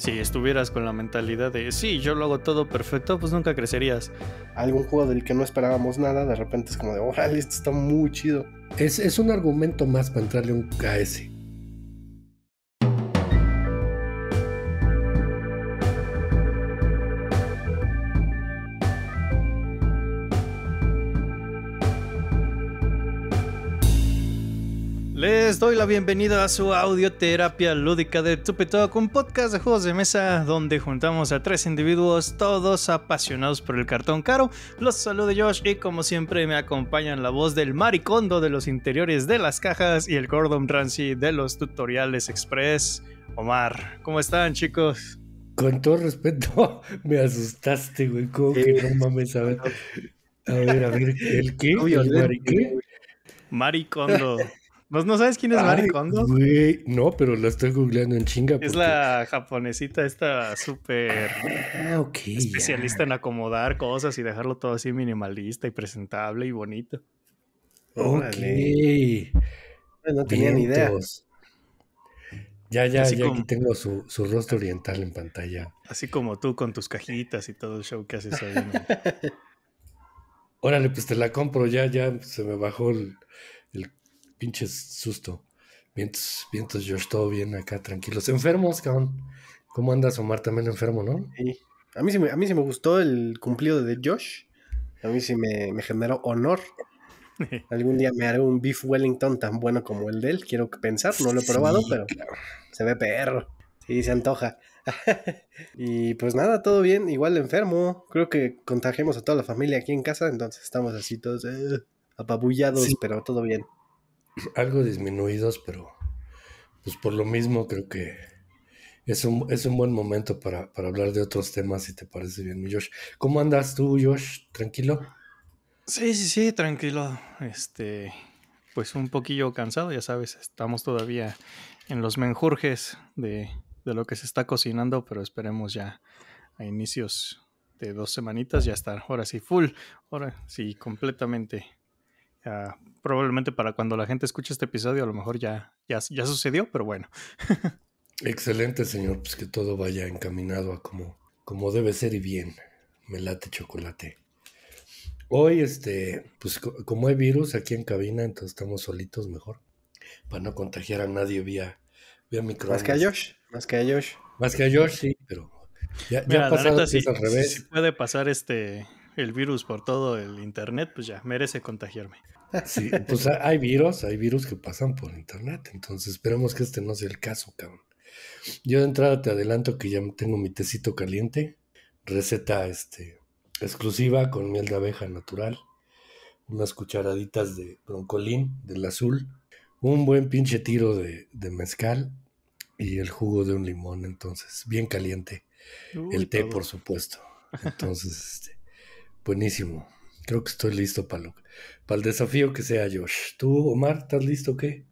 si estuvieras con la mentalidad de, sí, yo lo hago todo perfecto, pues nunca crecerías. Algún juego del que no esperábamos nada, de repente es como de, órale, esto está muy chido. Es, es un argumento más para entrarle un KS. doy la bienvenida a su audioterapia lúdica de Tupetoc, un podcast de juegos de mesa donde juntamos a tres individuos todos apasionados por el cartón caro. Los saludo Josh y como siempre me acompañan la voz del maricondo de los interiores de las cajas y el Gordon Ramsay de los tutoriales express, Omar. ¿Cómo están chicos? Con todo respeto, me asustaste, güey. ¿Cómo que no mames? A ver, a ver, a ver ¿el qué? ¿El maricondo. ¿No, ¿No, sabes quién es Mari Kondo? no, pero la estoy googleando en chinga. Es la japonesita esta súper ah, especialista en acomodar cosas y dejarlo todo así minimalista y presentable y bonito. Órale. No tenía ni idea. Ya, ya, ya aquí tengo su, rostro oriental en pantalla. Así como tú con tus cajitas y todo el show que haces hoy. Órale, pues te la compro ya, ya se me bajó el, pinches susto. Vientos, vientos, Josh, todo bien acá, tranquilos. Enfermos, cabrón. ¿Cómo andas, Omar? También enfermo, ¿no? Sí. A mí sí me, a mí sí me gustó el cumplido de Josh. A mí sí me, generó honor. Algún día me haré un beef Wellington tan bueno como el de él. Quiero pensar, no lo he probado, pero se ve perro. Sí, se antoja. y pues nada, todo bien. Igual enfermo. Creo que contagiamos a toda la familia aquí en casa. Entonces estamos así todos eh, apabullados, pero todo bien algo disminuidos, pero pues por lo mismo creo que es un, es un buen momento para, hablar de otros temas, si te parece bien, mi Josh. ¿Cómo andas tú, Josh? ¿Tranquilo? Sí, sí, sí, tranquilo. Este, pues un poquillo cansado, ya sabes, estamos todavía en los menjurjes de, de lo que se está cocinando, pero esperemos ya a inicios de dos semanitas ya estar ahora sí full, ahora sí completamente probablemente para cuando la gente escuche este episodio, a lo mejor ya, ya, ya sucedió, pero bueno. Excelente, señor. Pues que todo vaya encaminado a como, como debe ser y bien. Me late chocolate. Hoy, este, pues como hay virus aquí en cabina, entonces estamos solitos mejor. Para no contagiar a nadie vía, vía Más que a Josh, más que a Josh. Más que a Josh, sí, pero ya, ya al revés. puede pasar este el virus por todo el internet, pues ya merece contagiarme. Sí, pues hay virus, hay virus que pasan por internet, entonces esperemos que este no sea el caso, cabrón. Yo de entrada te adelanto que ya tengo mi tecito caliente, receta este, exclusiva con miel de abeja natural, unas cucharaditas de broncolín, del azul, un buen pinche tiro de, mezcal y el jugo de un limón, entonces, bien caliente. el té, por supuesto. Entonces, este, Buenísimo. Creo que estoy listo para, para el desafío que sea, Josh. ¿Tú, Omar, estás listo o qué?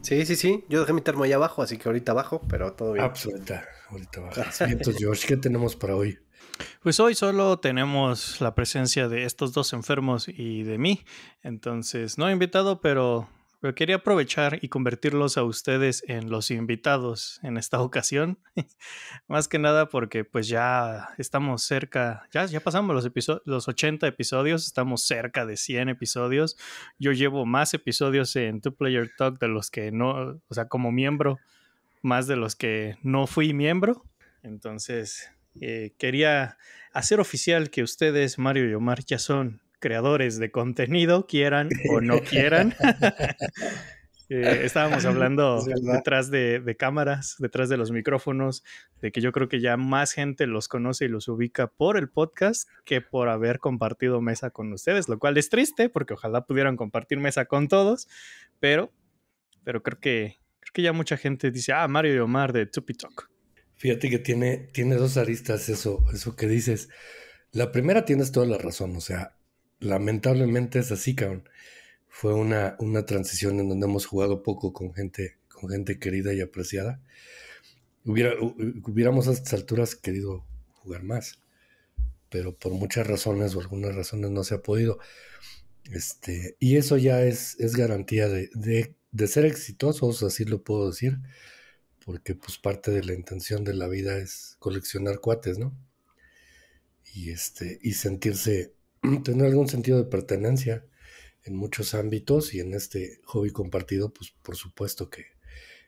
Sí, sí, sí. Yo dejé mi termo ahí abajo, así que ahorita abajo, pero todo bien. Absoluta. Ahorita abajo Entonces, Josh, ¿qué tenemos para hoy? Pues hoy solo tenemos la presencia de estos dos enfermos y de mí. Entonces, no he invitado, pero pero quería aprovechar y convertirlos a ustedes en los invitados en esta ocasión. Más que nada porque pues ya estamos cerca, ya, ya pasamos los, los 80 episodios, estamos cerca de 100 episodios. Yo llevo más episodios en Two Player Talk de los que no, o sea, como miembro, más de los que no fui miembro. Entonces, eh, quería hacer oficial que ustedes, Mario y Omar, ya son creadores de contenido, quieran o no quieran. Eh, estábamos hablando detrás de, cámaras, detrás de los micrófonos, de que yo creo que ya más gente los conoce y los ubica por el podcast que por haber compartido mesa con ustedes, lo cual es triste porque ojalá pudieran compartir mesa con todos, pero, pero creo, que, creo que ya mucha gente dice, ah, Mario y Omar de Tupi Fíjate que tiene, tiene dos aristas eso, eso que dices. La primera tienes toda la razón, o sea, lamentablemente es así, cabrón. Fue una, una transición en donde hemos jugado poco con gente, con gente querida y apreciada. Hubiera, hubiéramos a estas alturas querido jugar más, pero por muchas razones o algunas razones no se ha podido. Este, y eso ya es, es garantía de, de, ser exitosos, así lo puedo decir, porque pues parte de la intención de la vida es coleccionar cuates, ¿no? Y, este, y sentirse tener algún sentido de pertenencia en muchos ámbitos y en este hobby compartido, pues por supuesto que,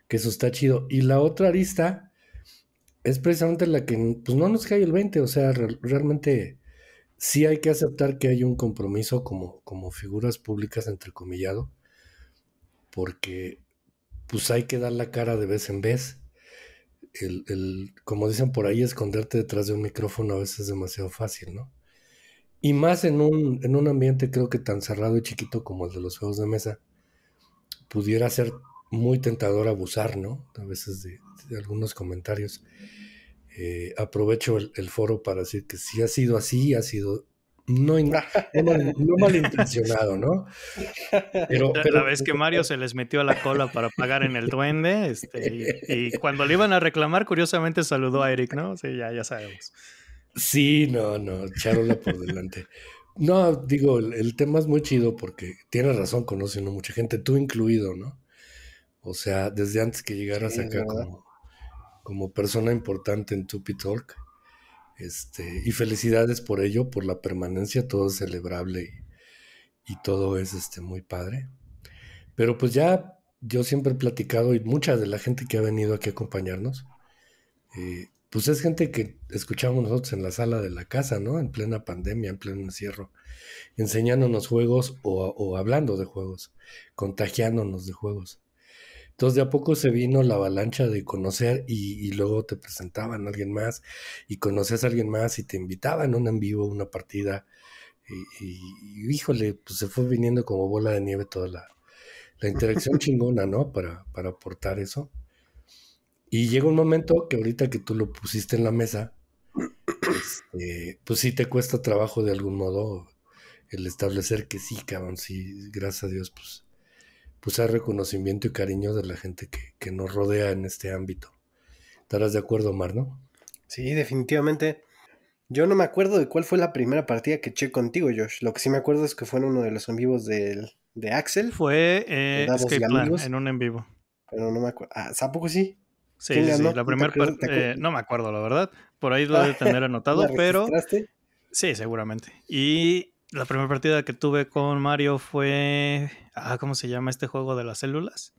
que eso está chido. Y la otra arista es precisamente la que pues, no nos cae el 20, o sea, realmente sí hay que aceptar que hay un compromiso como, como figuras públicas, entre comillado, porque pues hay que dar la cara de vez en vez. El, como dicen por ahí, esconderte detrás de un micrófono a veces es demasiado fácil, ¿no? Y más en un, ambiente creo que tan cerrado y chiquito como el de los juegos de mesa, pudiera ser muy tentador abusar, ¿no? A veces de, algunos comentarios. Eh, aprovecho el, foro para decir que si ha sido así, ha sido no, malintencionado, ¿no? Pero, la vez que Mario se les metió a la cola para pagar en el duende, este, y, cuando le iban a reclamar, curiosamente saludó a Eric, ¿no? Sí, ya, ya sabemos. Sí, no, no, charola por delante. No, digo, el, tema es muy chido porque tienes razón, a mucha gente, tú incluido, ¿no? O sea, desde antes que llegaras acá como, persona importante en Tupi Talk. Este, y felicidades por ello, por la permanencia, todo es celebrable y, todo es este, muy padre. Pero pues ya yo siempre he platicado y mucha de la gente que ha venido aquí a acompañarnos, eh, pues es gente que escuchamos nosotros en la sala de la casa, ¿no? En plena pandemia, en pleno encierro, enseñándonos juegos o, hablando de juegos, contagiándonos de juegos. Entonces de a poco se vino la avalancha de conocer y, luego te presentaban a alguien más y conocías a alguien más y te invitaban a un en vivo, una partida. Y, híjole, pues se fue viniendo como bola de nieve toda la, la interacción chingona, ¿no? Para, para aportar eso. Y llega un momento que ahorita que tú lo pusiste en la mesa, este, pues sí te cuesta trabajo de algún modo el establecer que sí, cabrón, sí, gracias a Dios, pues, pues hay reconocimiento y cariño de la gente que, nos rodea en este ámbito. ¿Estarás de acuerdo, Omar, no? Sí, definitivamente. Yo no me acuerdo de cuál fue la primera partida que eché contigo, Josh. Lo que sí me acuerdo es que fue en uno de los en vivos de Axel. Fue eh, en un en vivo. Pero no me acuerdo. Ah, ¿A poco sí? Sí, la primera parte, eh, no me acuerdo la verdad, por ahí lo de tener anotado, pero... Sí, seguramente. Y la primera partida que tuve con Mario fue... Ah, ¿cómo se llama este juego de las células?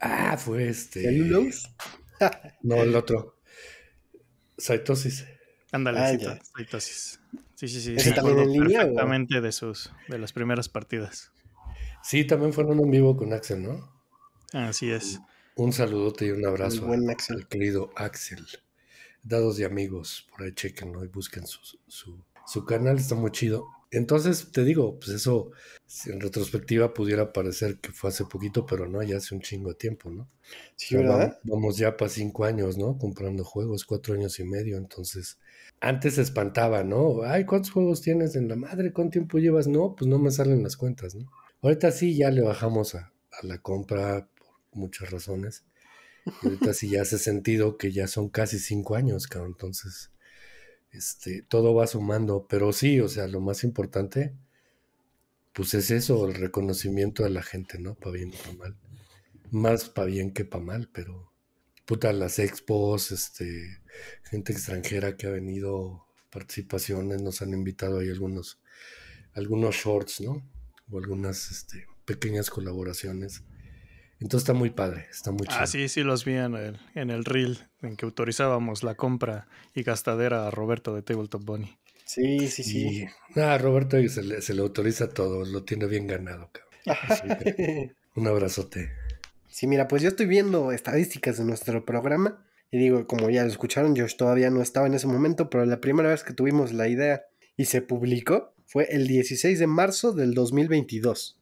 Ah, fue este... ¿Células? no, el otro. Cytosis Ándale, ah, Sí, sí, sí. perfectamente de, sus, de las primeras partidas. Sí, también fueron en vivo con Axel, ¿no? Así es. Un saludote y un abrazo al, querido Axel. Dados de amigos, por ahí chequenlo y busquen su, canal, está muy chido. Entonces, te digo, pues eso, en retrospectiva pudiera parecer que fue hace poquito, pero no, ya hace un chingo de tiempo, ¿no? Sí, ¿verdad? Vamos, ya para cinco años, ¿no? Comprando juegos, cuatro años y medio, entonces, antes se espantaba, ¿no? Ay, ¿cuántos juegos tienes en la madre? ¿Cuánto tiempo llevas? No, pues no me salen las cuentas, ¿no? Ahorita sí ya le bajamos a, a la compra muchas razones. Y ahorita sí ya hace sentido que ya son casi cinco años, cabrón. Entonces, este, todo va sumando. Pero sí, o sea, lo más importante, pues es eso, el reconocimiento de la gente, ¿no? Para bien mal. Más para bien que para mal, pero puta, las expos, este, gente extranjera que ha venido, participaciones, nos han invitado ahí algunos, algunos shorts, ¿no? O algunas este, pequeñas colaboraciones entonces está muy padre, está muy chido. Ah, sí, sí los vi en el, reel en que autorizábamos la compra y gastadera a Roberto de Tabletop Bunny. Sí, sí, sí. ah, Roberto se le, autoriza todo, lo tiene bien ganado, cabrón. un abrazote. Sí, mira, pues yo estoy viendo estadísticas de nuestro programa y digo, como ya lo escucharon, yo todavía no estaba en ese momento, pero la primera vez que tuvimos la idea y se publicó fue el 16 de marzo del 2022.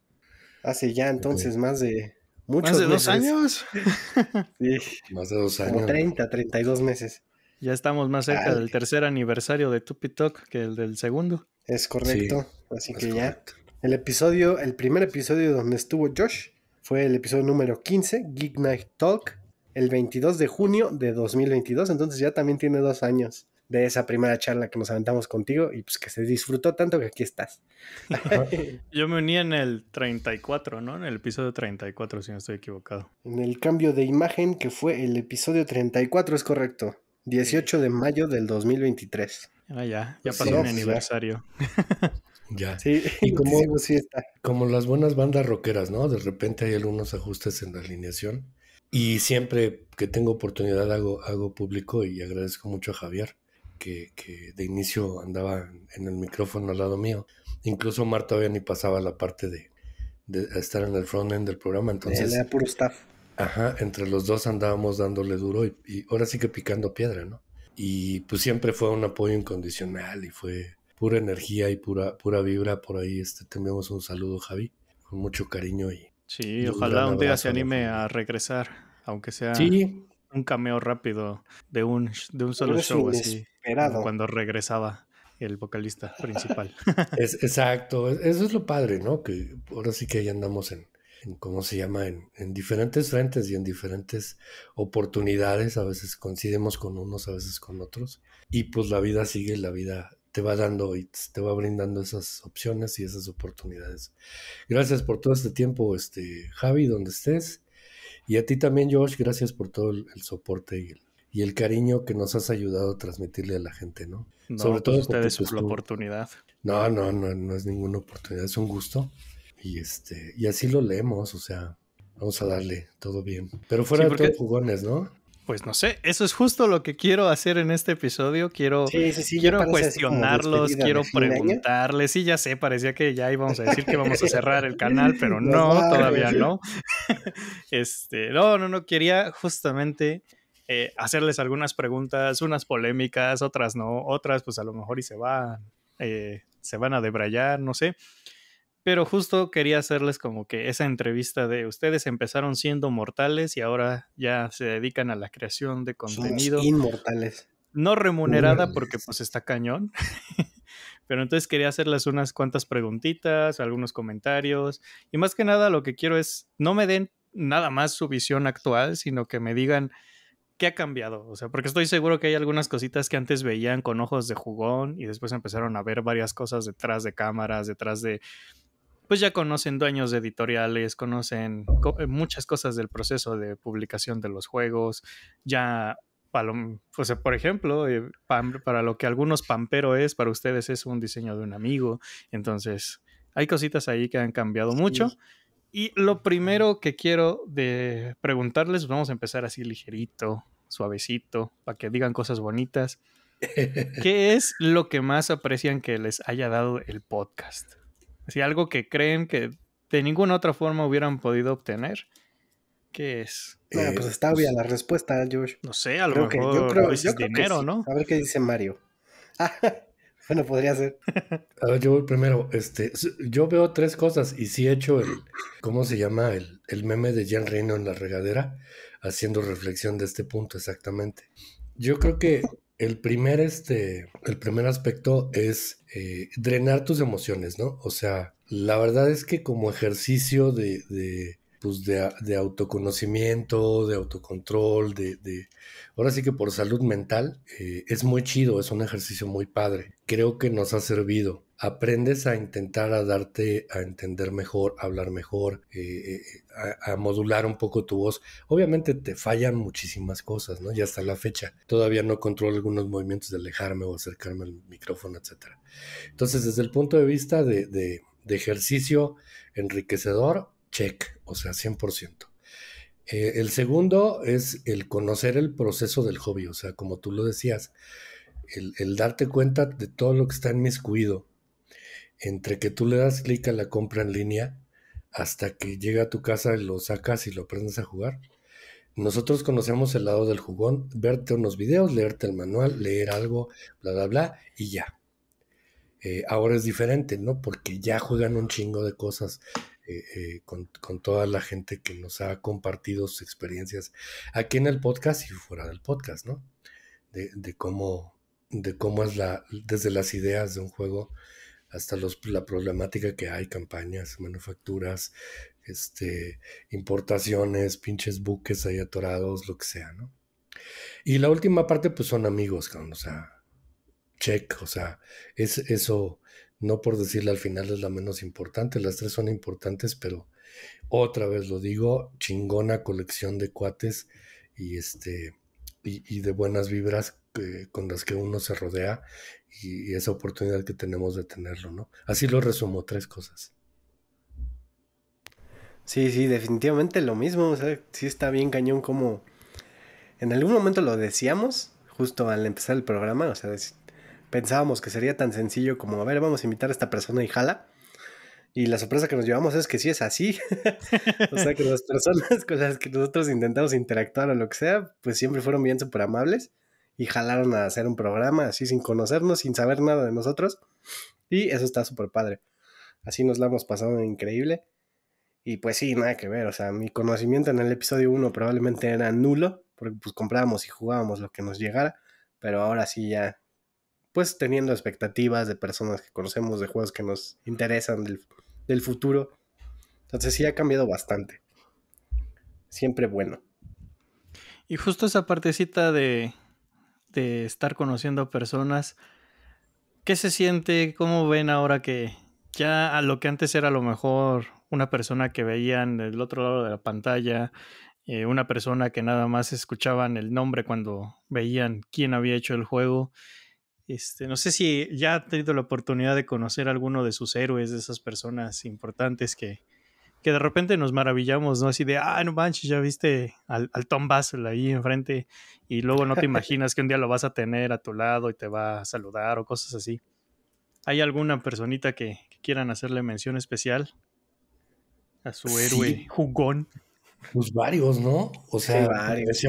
Hace ya entonces más de ¿Más de dos años? Más de dos años. Como 30, 32 meses. Ya estamos más cerca del tercer aniversario de Talk que el del segundo. Es correcto. Así que ya. El episodio, el primer episodio donde estuvo Josh fue el episodio número 15, Geek Night Talk, el 22 de junio de 2022. Entonces ya también tiene dos años de esa primera charla que nos aventamos contigo y pues que se disfrutó tanto que aquí estás. Yo me uní en el 34, ¿no? En el episodio 34, si no estoy equivocado. En el cambio de imagen que fue el episodio 34, es correcto. 18 de mayo del 2023. Ah, ya, ya pues pasó mi aniversario. Ya. Sí, y como, sí está. como las buenas bandas rockeras, ¿no? De repente hay algunos ajustes en la alineación. Y siempre que tengo oportunidad hago, hago público y agradezco mucho a Javier que, de inicio andaba en el micrófono al lado mío. Incluso marta todavía ni pasaba la parte de, estar en el front end del programa. Entonces, era puro staff. Ajá, entre los dos andábamos dándole duro y, ahora sí que picando piedra, ¿no? Y pues siempre fue un apoyo incondicional y fue pura energía y pura, pura vibra. Por ahí este, te enviamos un saludo, Javi, con mucho cariño y. Sí, ojalá un, un día se anime a regresar, aunque sea. Sí, un cameo rápido de un, de un solo show así. Cuando regresaba el vocalista principal. es, exacto, eso es lo padre, ¿no? Que ahora sí que ya andamos en, en ¿cómo se llama? En, diferentes frentes y en diferentes oportunidades. A veces coincidimos con unos, a veces con otros. Y pues la vida sigue, la vida te va dando y te va brindando esas opciones y esas oportunidades. Gracias por todo este tiempo, este Javi, donde estés. Y a ti también, Josh, gracias por todo el, soporte y el, cariño que nos has ayudado a transmitirle a la gente, ¿no? Sobre pues, todo ustedes es pues, la oportunidad. No, no, no, no es ninguna oportunidad, es un gusto. Y este, y así lo leemos, o sea, vamos a darle todo bien. Pero fuera de jugones, ¿no? pues no sé, eso es justo lo que quiero hacer en este episodio. Quiero, quiero cuestionarlos, quiero ¿eh? preguntarles. Sí, ya sé, parecía que ya íbamos a decir que vamos a cerrar el canal, pero no, todavía no. este, no, no, no, quería justamente eh, hacerles algunas preguntas, unas polémicas, otras no, otras pues a lo mejor y se van, eh, se van a debrayar, no sé. Pero justo quería hacerles como que esa entrevista de ustedes empezaron siendo mortales y ahora ya se dedican a la creación de contenido. inmortales. No remunerada porque pues está cañón. Pero entonces quería hacerles unas cuantas preguntitas, algunos comentarios. Y más que nada lo que quiero es, no me den nada más su visión actual, sino que me digan qué ha cambiado. O sea, porque estoy seguro que hay algunas cositas que antes veían con ojos de jugón y después empezaron a ver varias cosas detrás de cámaras, detrás de pues ya conocen dueños de editoriales, conocen eh, muchas cosas del proceso de publicación de los juegos, ya para, por ejemplo, eh, para lo que algunos pampero es, para ustedes es un diseño de un amigo. Entonces, hay cositas ahí que han cambiado mucho. Y lo primero que quiero de preguntarles, vamos a empezar así ligerito, suavecito, para que digan cosas bonitas. ¿Qué es lo que más aprecian que les haya dado el podcast? Si algo que creen que de ninguna otra forma hubieran podido obtener. ¿Qué es? Bueno, pues eh, está pues obvia la respuesta, Josh. No sé, algo lo que, yo creo, dinero, que ¿no? A ver qué dice Mario. Ah, bueno, podría ser. A ver, yo primero. Este, yo veo tres cosas y sí he hecho el, ¿cómo se llama? El, meme de Jean Reino en la regadera, haciendo reflexión de este punto exactamente. Yo creo que el primer, este, el primer aspecto es eh, drenar tus emociones, ¿no? O sea, la verdad es que como ejercicio de pues de, autoconocimiento, de autocontrol, de, Ahora sí que por salud mental eh, es muy chido, es un ejercicio muy padre. Creo que nos ha servido. Aprendes a intentar a darte, a entender mejor, a hablar mejor, eh, eh, a, modular un poco tu voz. Obviamente te fallan muchísimas cosas, ¿no? Ya hasta la fecha todavía no controlo algunos movimientos de alejarme o acercarme al micrófono, etc. Entonces, desde el punto de vista de ejercicio enriquecedor, check o sea, 100%. Eh, el segundo es el conocer el proceso del hobby, o sea, como tú lo decías, el, darte cuenta de todo lo que está en escuido. entre que tú le das clic a la compra en línea hasta que llega a tu casa y lo sacas y lo aprendes a jugar. Nosotros conocemos el lado del jugón, verte unos videos, leerte el manual, leer algo, bla, bla, bla, y ya. Eh, ahora es diferente, ¿no? Porque ya juegan un chingo de cosas. Eh, eh, con, toda la gente que nos ha compartido sus experiencias aquí en el podcast y fuera del podcast, ¿no? De, cómo, de cómo es la, desde las ideas de un juego hasta los, la problemática que hay, campañas, manufacturas, este, importaciones, pinches buques ahí atorados, lo que sea, ¿no? Y la última parte, pues son amigos, o sea, check, o sea, es, eso no por decirle al final es la menos importante, las tres son importantes, pero otra vez lo digo, chingona colección de cuates y este y, de buenas vibras eh, con las que uno se rodea y, esa oportunidad que tenemos de tenerlo, ¿no? Así lo resumo, tres cosas. Sí, sí, definitivamente lo mismo, o sea, sí está bien cañón como en algún momento lo decíamos, justo al empezar el programa, o sea, pensábamos que sería tan sencillo como, a ver, vamos a invitar a esta persona y jala. Y la sorpresa que nos llevamos es que sí es así. o sea, que las personas con las que nosotros intentamos interactuar o lo que sea, pues siempre fueron bien súper amables y jalaron a hacer un programa así sin conocernos, sin saber nada de nosotros. Y eso está súper padre. Así nos la hemos pasado increíble. Y pues sí, nada que ver. O sea, mi conocimiento en el episodio 1 probablemente era nulo, porque pues comprábamos y jugábamos lo que nos llegara. Pero ahora sí ya pues teniendo expectativas de personas que conocemos, de juegos que nos interesan del, futuro. Entonces sí ha cambiado bastante. Siempre bueno. Y justo esa partecita de, de estar conociendo a personas, ¿qué se siente? ¿Cómo ven ahora que ya a lo que antes era a lo mejor una persona que veían del otro lado de la pantalla, eh, una persona que nada más escuchaban el nombre cuando veían quién había hecho el juego? Este, no sé si ya ha tenido la oportunidad de conocer a alguno de sus héroes, de esas personas importantes que, que de repente nos maravillamos, ¿no? Así de, ah, no manches, ya viste al, Tom Basel ahí enfrente y luego no te imaginas que un día lo vas a tener a tu lado y te va a saludar o cosas así. ¿Hay alguna personita que, quieran hacerle mención especial a su héroe jugón? Pues varios, ¿no? O sea, varios,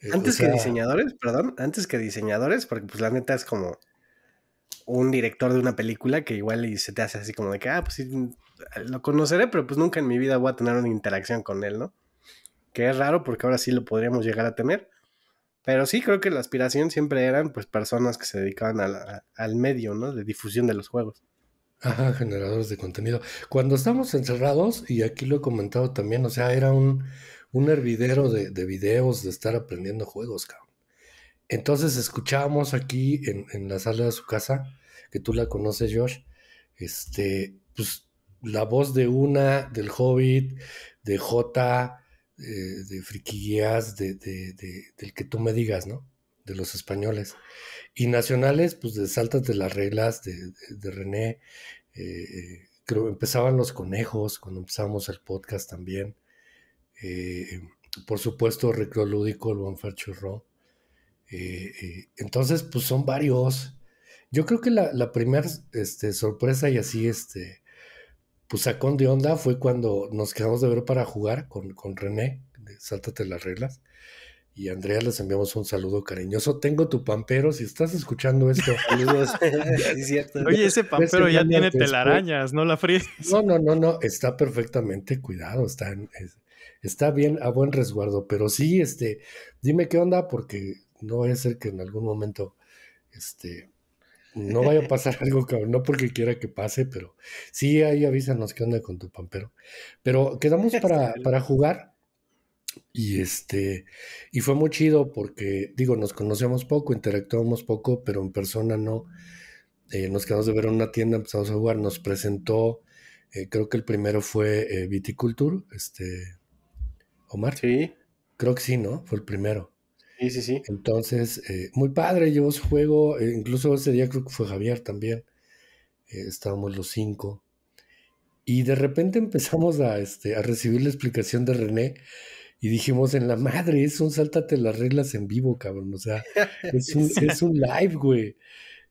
eh, antes que diseñadores, perdón, antes que diseñadores, porque pues la neta es como un director de una película que igual se te hace así como de que, ah, pues mm, lo conoceré, pero pues nunca en mi vida voy a tener una interacción con él, ¿no? Que es raro porque ahora sí lo podríamos llegar a tener. Pero sí creo que la aspiración siempre eran pues personas que se dedicaban al medio, ¿no? De difusión de los juegos. Ajá, generadores de contenido. Cuando estamos encerrados, y aquí lo he comentado también, o sea, era un, un hervidero de, videos de estar aprendiendo juegos, cabrón. Entonces escuchábamos aquí en, la sala de su casa, que tú la conoces, Josh, este, pues la voz de una, del Hobbit, de Jota, eh, de, Friquillas, de, de, del que tú me digas, ¿no? De los españoles. Y nacionales, pues de Saltas de las Reglas, de, René. Creo eh, eh, creo empezaban los conejos cuando empezamos el podcast también. Eh, por supuesto Lúdico, el buen Churro. Eh, eh, entonces, pues son varios. Yo creo que la, primera este, sorpresa y así, este, pues sacón de onda fue cuando nos quedamos de ver para jugar con, con René, de Sáltate las reglas. Y Andrea les enviamos un saludo cariñoso. Tengo tu pampero, si estás escuchando esto. Saludos. Oye, ese pampero ya tiene telarañas, no la fríes. No, no, no, no, está perfectamente cuidado, está en, está bien a buen resguardo, pero sí, este, dime qué onda, porque no vaya a ser que en algún momento, este, no vaya a pasar algo, no porque quiera que pase, pero sí, ahí avísanos qué onda con tu pampero. Pero quedamos para, para jugar. Y este, y fue muy chido porque, digo, nos conocemos poco, interactuamos poco, pero en persona no. Eh, nos quedamos de ver en una tienda, empezamos a jugar, nos presentó, eh, creo que el primero fue eh, Viticulture, este, Omar. Sí. Creo que sí, ¿no? Fue el primero. Sí, sí, sí. Entonces, eh, muy padre, llevó su juego. Eh, incluso ese día creo que fue Javier también. Eh, estábamos los cinco. Y de repente empezamos a, este, a recibir la explicación de René y dijimos, en la madre, es un sáltate las reglas en vivo, cabrón. O sea, es un, es un live, güey.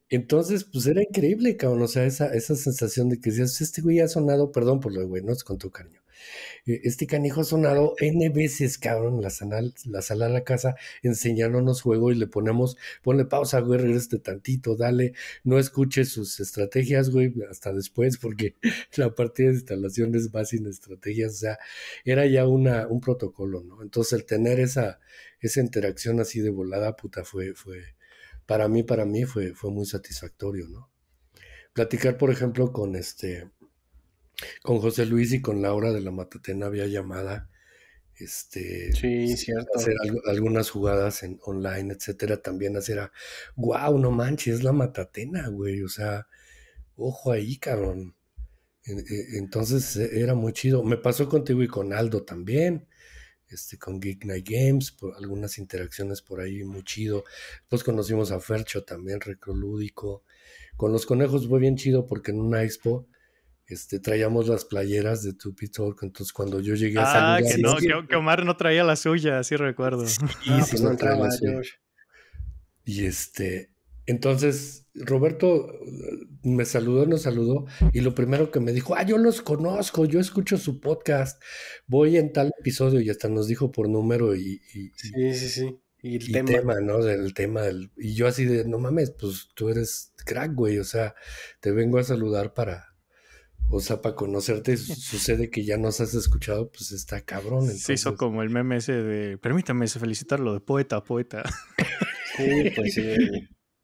Entonces, pues era increíble, cabrón. O sea, esa, esa sensación de que decías, este güey ha sonado, perdón por lo güey, no es con tu cariño. Eh, este canijo ha sonado N veces, cabrón, la, la sala de la casa, enseñándonos juego y le ponemos, ponle pausa, güey, regreste tantito, dale, no escuche sus estrategias, güey, hasta después, porque la partida de instalaciones es más sin estrategias, o sea, era ya una, un protocolo, ¿no? Entonces, el tener esa, esa interacción así de volada, puta, fue, fue, para mí, para mí fue, fue muy satisfactorio, ¿no? Platicar, por ejemplo, con este, con José Luis y con Laura de la Matatena había llamada este sí, cierto. hacer algunas jugadas en online, etcétera, también hacer a no manches, es la matatena, güey. O sea, ojo ahí, cabrón. E, e, entonces e, era muy chido. Me pasó contigo y con Aldo también. Este, con Geek Night Games, por algunas interacciones por ahí muy chido. Después conocimos a Fercho también, Recrolúdico. Con los conejos fue bien chido porque en una expo este, traíamos las playeras de Tupi Talk. Entonces, cuando yo llegué a saludar... Ah, que no, que, Omar no traía la suya, así recuerdo. y pues no, no traía la suya. Y este, entonces, Roberto eh, me saludó, nos saludó, y lo primero que me dijo, ah, yo los conozco, yo escucho su podcast, voy en tal episodio, y hasta nos dijo por número y... sí, sí, sí. Y el tema. tema. ¿no? El tema. Del, y yo así de, no mames, pues tú eres crack, güey, o sea, te vengo a saludar para, o sea, para conocerte sucede que ya nos has escuchado, pues está cabrón. Se hizo como el meme ese de, permítame felicitarlo, de poeta a poeta. Sí, pues sí.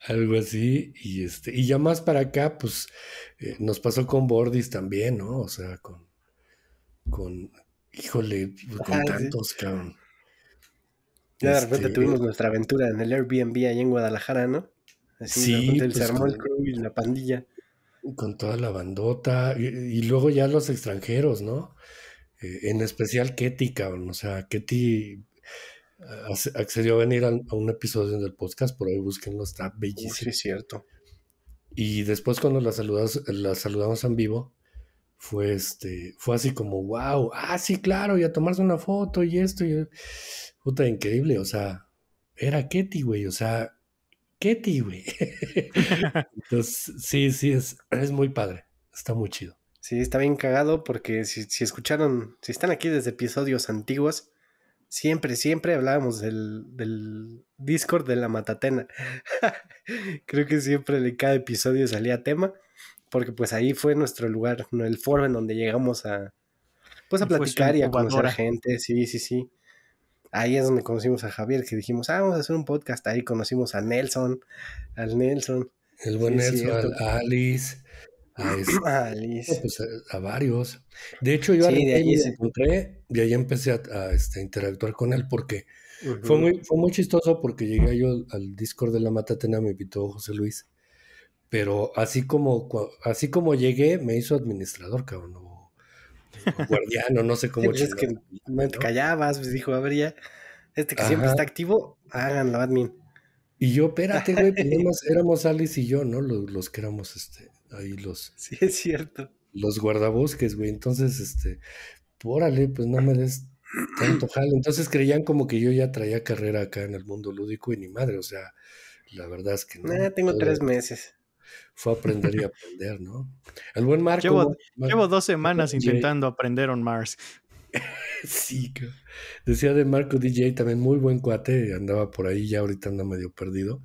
Algo así, y este, y ya más para acá, pues eh, nos pasó con Bordis también, ¿no? O sea, con, con, híjole, pues, con tantos, cabrón. Ya de repente este, tuvimos nuestra aventura en el Airbnb ahí en Guadalajara, ¿no? Así sí, armó el el crew y la pandilla. Con toda la bandota. Y, luego ya los extranjeros, ¿no? Eh, en especial Ketty, cabrón. O sea, Ketty eh, accedió a venir a, un episodio del podcast, por ahí búsquenlo, está bellísimo. Sí, es cierto. Y después cuando la, la saludamos en vivo, fue este, fue así como, wow, ah, sí, claro, y a tomarse una foto y esto, y puta, increíble, o sea, era Ketty, güey, o sea, Ketty, güey. sí, sí, es, es muy padre. Está muy chido. Sí, está bien cagado porque si, escucharon, si están aquí desde episodios antiguos, siempre, siempre hablábamos del, del Discord de la Matatena. Creo que siempre en cada episodio salía tema, porque pues ahí fue nuestro lugar, el foro en donde llegamos a, pues a platicar y a conocer gente. Sí, sí, sí. Ahí es donde conocimos a Javier, que dijimos, ah, vamos a hacer un podcast. Ahí conocimos a Nelson, al Nelson. El buen Nelson, este, a Alice. Pues, a, Alice. a, varios. De hecho, yo ahí me encontré y ahí empecé a, este, interactuar con él porque fue, muy, muy chistoso porque llegué yo al, Discord de la Matatena, me invitó José Luis. Pero así como, así como llegué, me hizo administrador, cabrón. guardiano, no sé cómo. Pues, es que no, te callabas, pues dijo, a ver ya, este que siempre está activo, háganlo, admin. Y yo, espérate, güey, pues éramos Alice y yo, ¿no? Los, los, que éramos este, ahí los. Sí, es cierto. Los guardabosques, güey. Entonces, este, órale, pues no me des tanto jalo. Entonces creían como que yo ya traía carrera acá en el mundo lúdico y ni madre, o sea, la verdad es que no. Ah, tengo tres meses fue aprender y aprender, ¿no? El buen Marco. Llevo, dos semanas intentando aprender on Mars. sí, decía de Marco DJ, también muy buen cuate, andaba por ahí, ya ahorita anda medio perdido,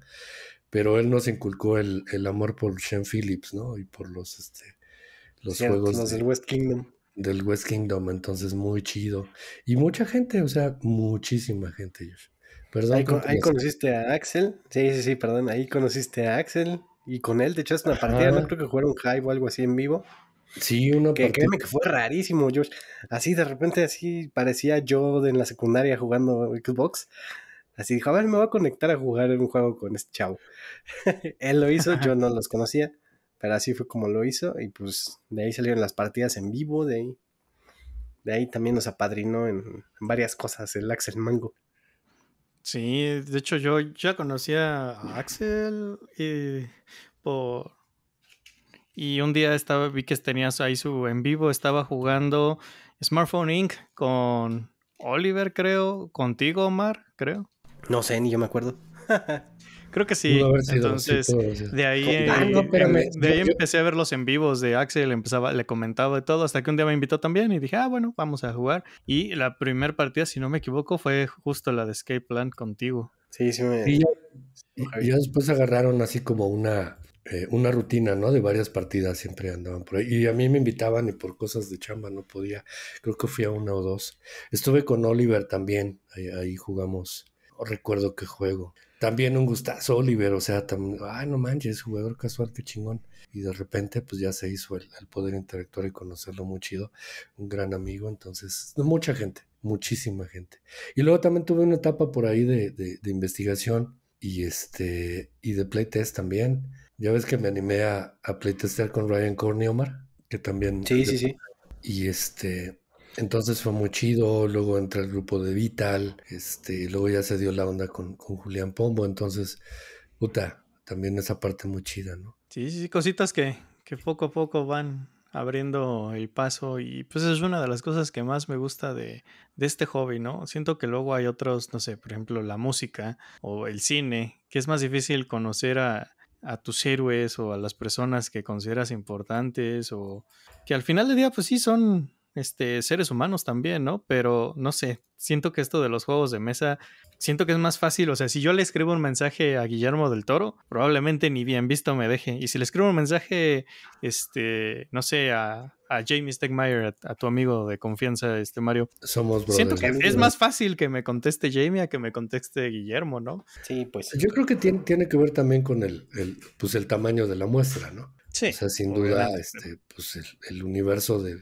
pero él nos inculcó el, amor por Sean Phillips, ¿no? Y por los, este, los juegos. Los del West Kingdom. Del West Kingdom, entonces muy chido. Y mucha gente, o sea, muchísima gente, Perdón, ahí conociste a Axel. Sí, sí, sí, perdón. Ahí conociste a Axel. Y con él, de hecho, es una partida, no creo que jugaron Hive o algo así en vivo. Sí, uno. que, que fue rarísimo, George. Así de repente, así parecía yo en la secundaria jugando Xbox. Así dijo, a ver, me voy a conectar a jugar un juego con este chavo. él lo hizo, yo no los conocía, pero así fue como lo hizo. Y pues de ahí salieron las partidas en vivo, de ahí. De ahí también nos apadrinó en, en varias cosas el Axel Mango. Sí, de hecho yo ya conocía a Axel y eh, por y un día estaba vi que tenías ahí su en vivo, estaba jugando Smartphone Inc con Oliver, creo, contigo Omar, creo. No sé, ni yo me acuerdo. Creo que sí. Entonces, de ahí, ah, empecé a ver los en vivos de Axel, empezaba, le comentaba de todo, hasta que un día me invitó también y dije, ah, bueno, vamos a jugar. Y la primera partida, si no me equivoco, fue justo la de Escape Plan contigo. Sí, sí me... Y y después agarraron así como una, eh, una rutina, ¿no? De varias partidas siempre andaban por ahí. Y a mí me invitaban y por cosas de chamba no podía. Creo que fui a una o dos. Estuve con Oliver también, ahí, ahí jugamos. No recuerdo qué juego. También un gustazo, Oliver, o sea, también, ah, no manches, jugador casual, qué chingón. Y de repente, pues ya se hizo el, poder interactuar y conocerlo muy chido, un gran amigo, entonces, mucha gente, muchísima gente. Y luego también tuve una etapa por ahí de, investigación y este, y de playtest también. Ya ves que me animé a, a playtestear con Ryan Corney, Omar, que también... Sí, sí, sí. Y este, entonces fue muy chido, luego entra el grupo de Vital, este, luego ya se dio la onda con, Julián Pombo, entonces, puta, también esa parte muy chida, ¿no? Sí, sí, cositas que, que poco a poco van abriendo el paso y pues es una de las cosas que más me gusta de, de, este hobby, ¿no? Siento que luego hay otros, no sé, por ejemplo la música o el cine, que es más difícil conocer a, a tus héroes o a las personas que consideras importantes o que al final del día pues sí son este, seres humanos también, ¿no? Pero no sé, siento que esto de los juegos de mesa, siento que es más fácil, o sea, si yo le escribo un mensaje a Guillermo del Toro, probablemente ni bien visto me deje, y si le escribo un mensaje, este, no sé, a, a Jamie Stegmeyer, a, tu amigo de confianza, este Mario. Somos Siento que es más fácil que me conteste Jamie a que me conteste Guillermo, ¿no? Sí, pues. Yo creo que tiene, tiene que ver también con el, el, pues el tamaño de la muestra, ¿no? Sí. O sea, sin duda, este, pues el, universo de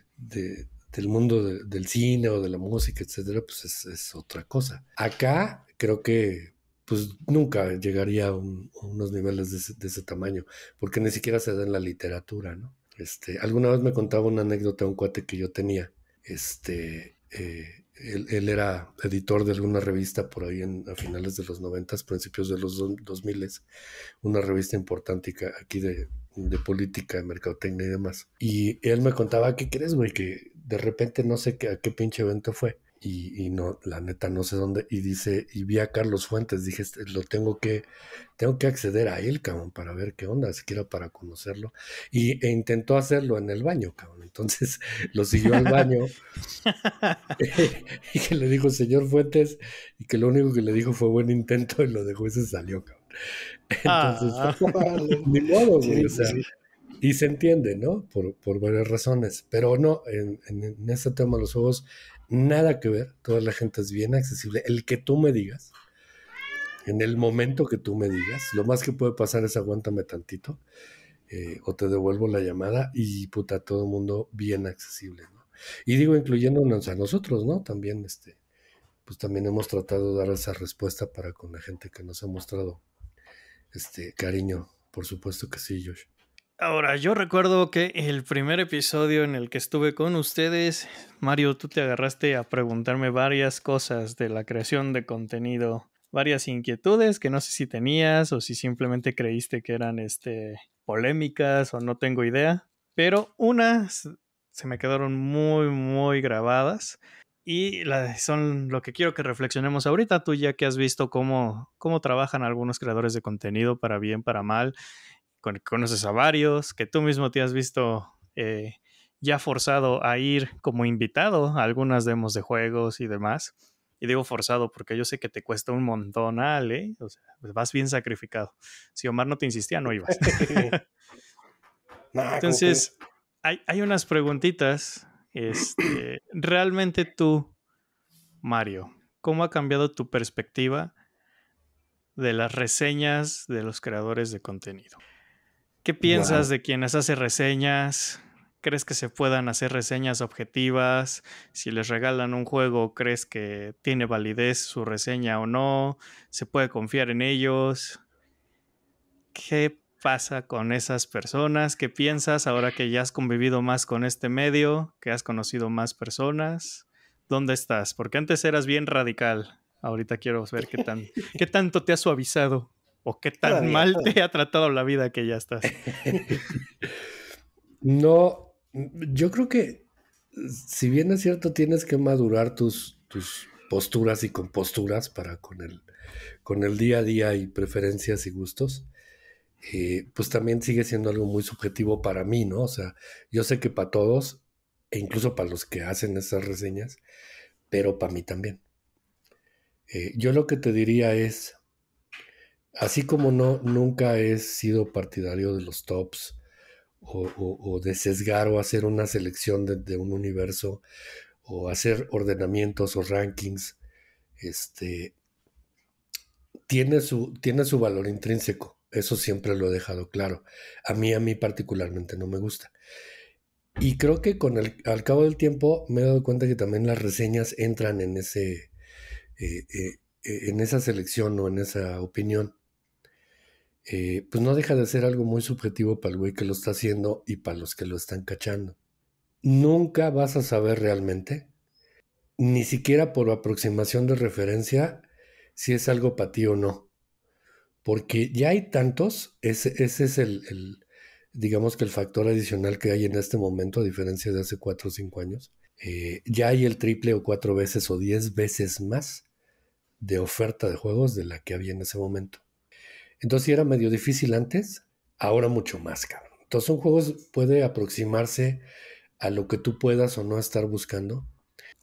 del este, mundo del cine o de la música, etcétera, pues es, otra cosa. Acá creo que pues nunca llegaría a, unos niveles de ese, tamaño, porque ni siquiera se da en la literatura, ¿no? Este, alguna vez me contaba una anécdota de un cuate que yo tenía, este, eh, él, era editor de alguna revista por ahí en, a finales de los noventas, principios de los 2000, una revista importante aquí de, de política, de mercadotecnia y demás. Y él me contaba, ¿qué crees, güey? Que de repente no sé qué, a qué pinche evento fue. Y, no, la neta no sé dónde. Y dice, y vi a Carlos Fuentes, dije, este, lo tengo que, tengo que acceder a él, cabrón, para ver qué onda, siquiera para conocerlo. Y e intentó hacerlo en el baño, cabrón. Entonces lo siguió al baño y que le dijo, señor Fuentes, y que lo único que le dijo fue buen intento y lo dejó y se salió, cabrón. Entonces, ah. ni modo, y se entiende, ¿no? Por, varias razones. Pero no, en, este tema los ojos, nada que ver. Toda la gente es bien accesible. El que tú me digas, en el momento que tú me digas, lo más que puede pasar es aguántame tantito eh, o te devuelvo la llamada y puta, todo el mundo bien accesible, ¿no? Y digo, incluyéndonos a nosotros, ¿no? También, este, pues también hemos tratado de dar esa respuesta para con la gente que nos ha mostrado este cariño. Por supuesto que sí, Josh. Ahora, yo recuerdo que el primer episodio en el que estuve con ustedes, Mario, tú te agarraste a preguntarme varias cosas de la creación de contenido, varias inquietudes que no sé si tenías o si simplemente creíste que eran este, polémicas o no tengo idea, pero unas se me quedaron muy, muy grabadas y son lo que quiero que reflexionemos ahorita, tú ya que has visto cómo, cómo trabajan algunos creadores de contenido para bien, para mal, con conoces a varios, que tú mismo te has visto eh, ya forzado a ir como invitado a algunas demos de juegos y demás. Y digo forzado porque yo sé que te cuesta un montón, Ale. ¿eh? Pues, vas bien sacrificado. Si Omar no te insistía, no ibas. Entonces, hay, hay, unas preguntitas. Este, realmente tú, Mario, ¿cómo ha cambiado tu perspectiva de las reseñas de los creadores de contenido? ¿Qué piensas de quienes hacen reseñas? ¿Crees que se puedan hacer reseñas objetivas? Si les regalan un juego, ¿crees que tiene validez su reseña o no? ¿Se puede confiar en ellos? ¿Qué pasa con esas personas? ¿Qué piensas ahora que ya has convivido más con este medio? ¿Que has conocido más personas? ¿Dónde estás? Porque antes eras bien radical. Ahorita quiero ver qué, tan, qué tanto te ha suavizado o qué tan mal te ha tratado la vida que ya estás. no, yo creo que si bien es cierto, tienes que madurar tus, posturas y composturas para con el, día a día y preferencias y gustos. Eh, pues también sigue siendo algo muy subjetivo para mí, ¿no? O sea, yo sé que para todos, e incluso para los que hacen esas reseñas, pero para mí también. Eh, yo lo que te diría es, así como no, nunca he sido partidario de los tops o, de sesgar o hacer una selección de, un universo o hacer ordenamientos o rankings, este, tiene su, tiene su valor intrínseco. Eso siempre lo he dejado claro. A mí, a mí particularmente no me gusta. Y creo que con el, al cabo del tiempo me he dado cuenta que también las reseñas entran en ese, eh, eh, en esa selección o en esa opinión. Eh, pues no deja de ser algo muy subjetivo para el güey que lo está haciendo y para los que lo están cachando. Nunca vas a saber realmente, ni siquiera por aproximación de referencia, si es algo para ti o no. Porque ya hay tantos, ese, es el, digamos que el factor adicional que hay en este momento, a diferencia de hace 4 o 5 años. Eh, ya hay el triple o cuatro veces o diez veces más de oferta de juegos de la que había en ese momento. Entonces, si era medio difícil antes, ahora mucho más, cabrón. Entonces, un juego puede aproximarse a lo que tú puedas o no estar buscando.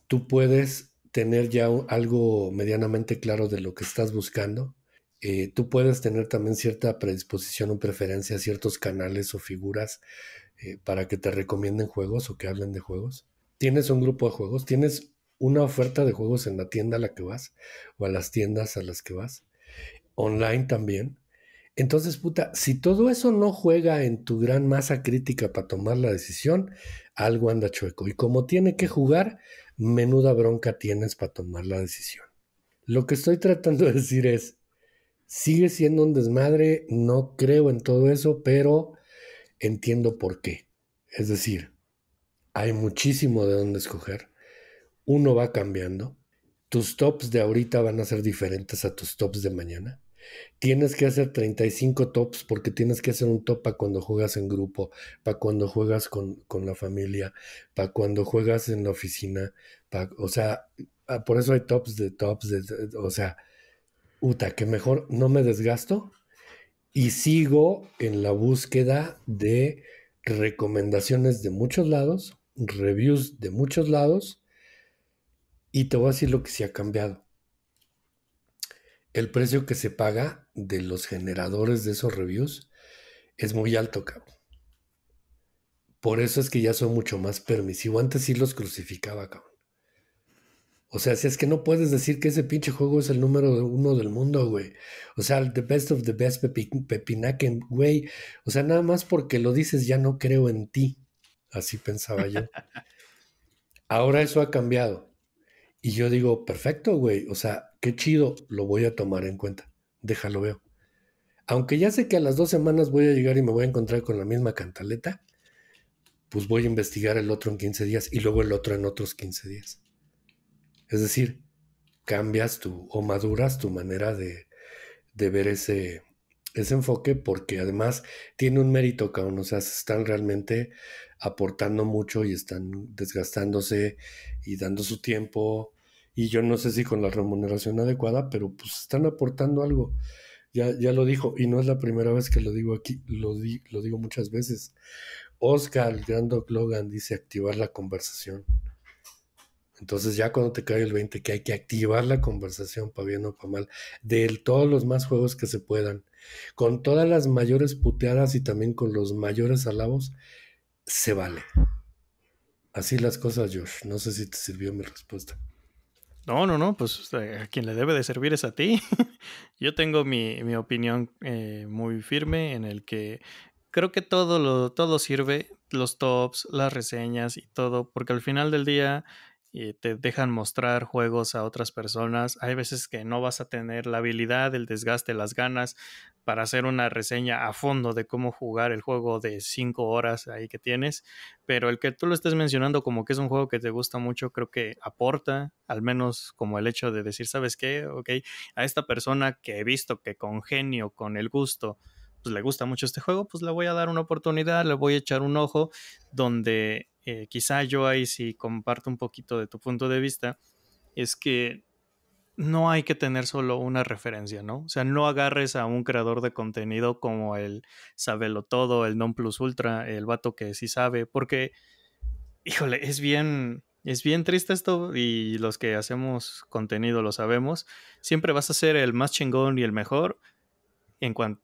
Tú puedes tener ya algo medianamente claro de lo que estás buscando. Eh, tú puedes tener también cierta predisposición o preferencia a ciertos canales o figuras eh, para que te recomienden juegos o que hablen de juegos. Tienes un grupo de juegos, tienes una oferta de juegos en la tienda a la que vas o a las tiendas a las que vas. Online también. Entonces, puta, si todo eso no juega en tu gran masa crítica para tomar la decisión, algo anda chueco. Y como tiene que jugar, menuda bronca tienes para tomar la decisión. Lo que estoy tratando de decir es, sigue siendo un desmadre, no creo en todo eso, pero entiendo por qué. Es decir, hay muchísimo de dónde escoger, uno va cambiando, tus tops de ahorita van a ser diferentes a tus tops de mañana Tienes que hacer 35 tops porque tienes que hacer un top para cuando juegas en grupo, para cuando juegas con, la familia, para cuando juegas en la oficina. o sea, ah, por eso hay tops de tops. o sea, Uta, que mejor no me desgasto y sigo en la búsqueda de recomendaciones de muchos lados, reviews de muchos lados. Y te voy a decir lo que se ha cambiado el precio que se paga de los generadores de esos reviews es muy alto, cabrón. Por eso es que ya son mucho más permisivos. Antes sí los crucificaba, cabrón. O sea, si es que no puedes decir que ese pinche juego es el número uno del mundo, güey. O sea, the best of the best pepi, güey. O sea, nada más porque lo dices ya no creo en ti. Así pensaba yo. Ahora eso ha cambiado. Y yo digo, perfecto, güey. O sea, Qué chido, lo voy a tomar en cuenta. Déjalo veo. Aunque ya sé que a las dos semanas voy a llegar y me voy a encontrar con la misma cantaleta, pues voy a investigar el otro en 15 días y luego el otro en otros 15 días. Es decir, cambias tu o maduras tu manera de, ver ese, enfoque porque además tiene un mérito, cabrón. O sea, están realmente aportando mucho y están desgastándose y dando su tiempo y yo no sé si con la remuneración adecuada, pero pues están aportando algo. Ya, ya lo dijo, y no es la primera vez que lo digo aquí, lo, lo digo muchas veces. Oscar, el gran Doc Logan, dice activar la conversación. Entonces ya cuando te cae el 20, que hay que activar la conversación, para bien o para mal, de todos los más juegos que se puedan, con todas las mayores puteadas y también con los mayores alabos, se vale. Así las cosas, Josh. No sé si te sirvió mi respuesta. No, no, no, pues este, a quien le debe de servir es a ti. Yo tengo mi, opinión eh, muy firme en el que creo que todo, lo, todo sirve, los tops, las reseñas y todo, porque al final del día y te dejan mostrar juegos a otras personas. Hay veces que no vas a tener la habilidad, el desgaste, las ganas para hacer una reseña a fondo de cómo jugar el juego de 5 horas ahí que tienes, pero el que tú lo estés mencionando como que es un juego que te gusta mucho, creo que aporta, al menos como el hecho de decir, ¿sabes qué? Ok, a esta persona que he visto que con genio, con el gusto, pues le gusta mucho este juego, pues le voy a dar una oportunidad, le voy a echar un ojo donde eh, quizá yo ahí si comparto un poquito de tu punto de vista, es que no hay que tener solo una referencia, ¿no? O sea, no agarres a un creador de contenido como el sabelo todo, el non plus ultra, el vato que sí sabe, porque, híjole, es bien, es bien triste esto y los que hacemos contenido lo sabemos. Siempre vas a ser el más chingón y el mejor,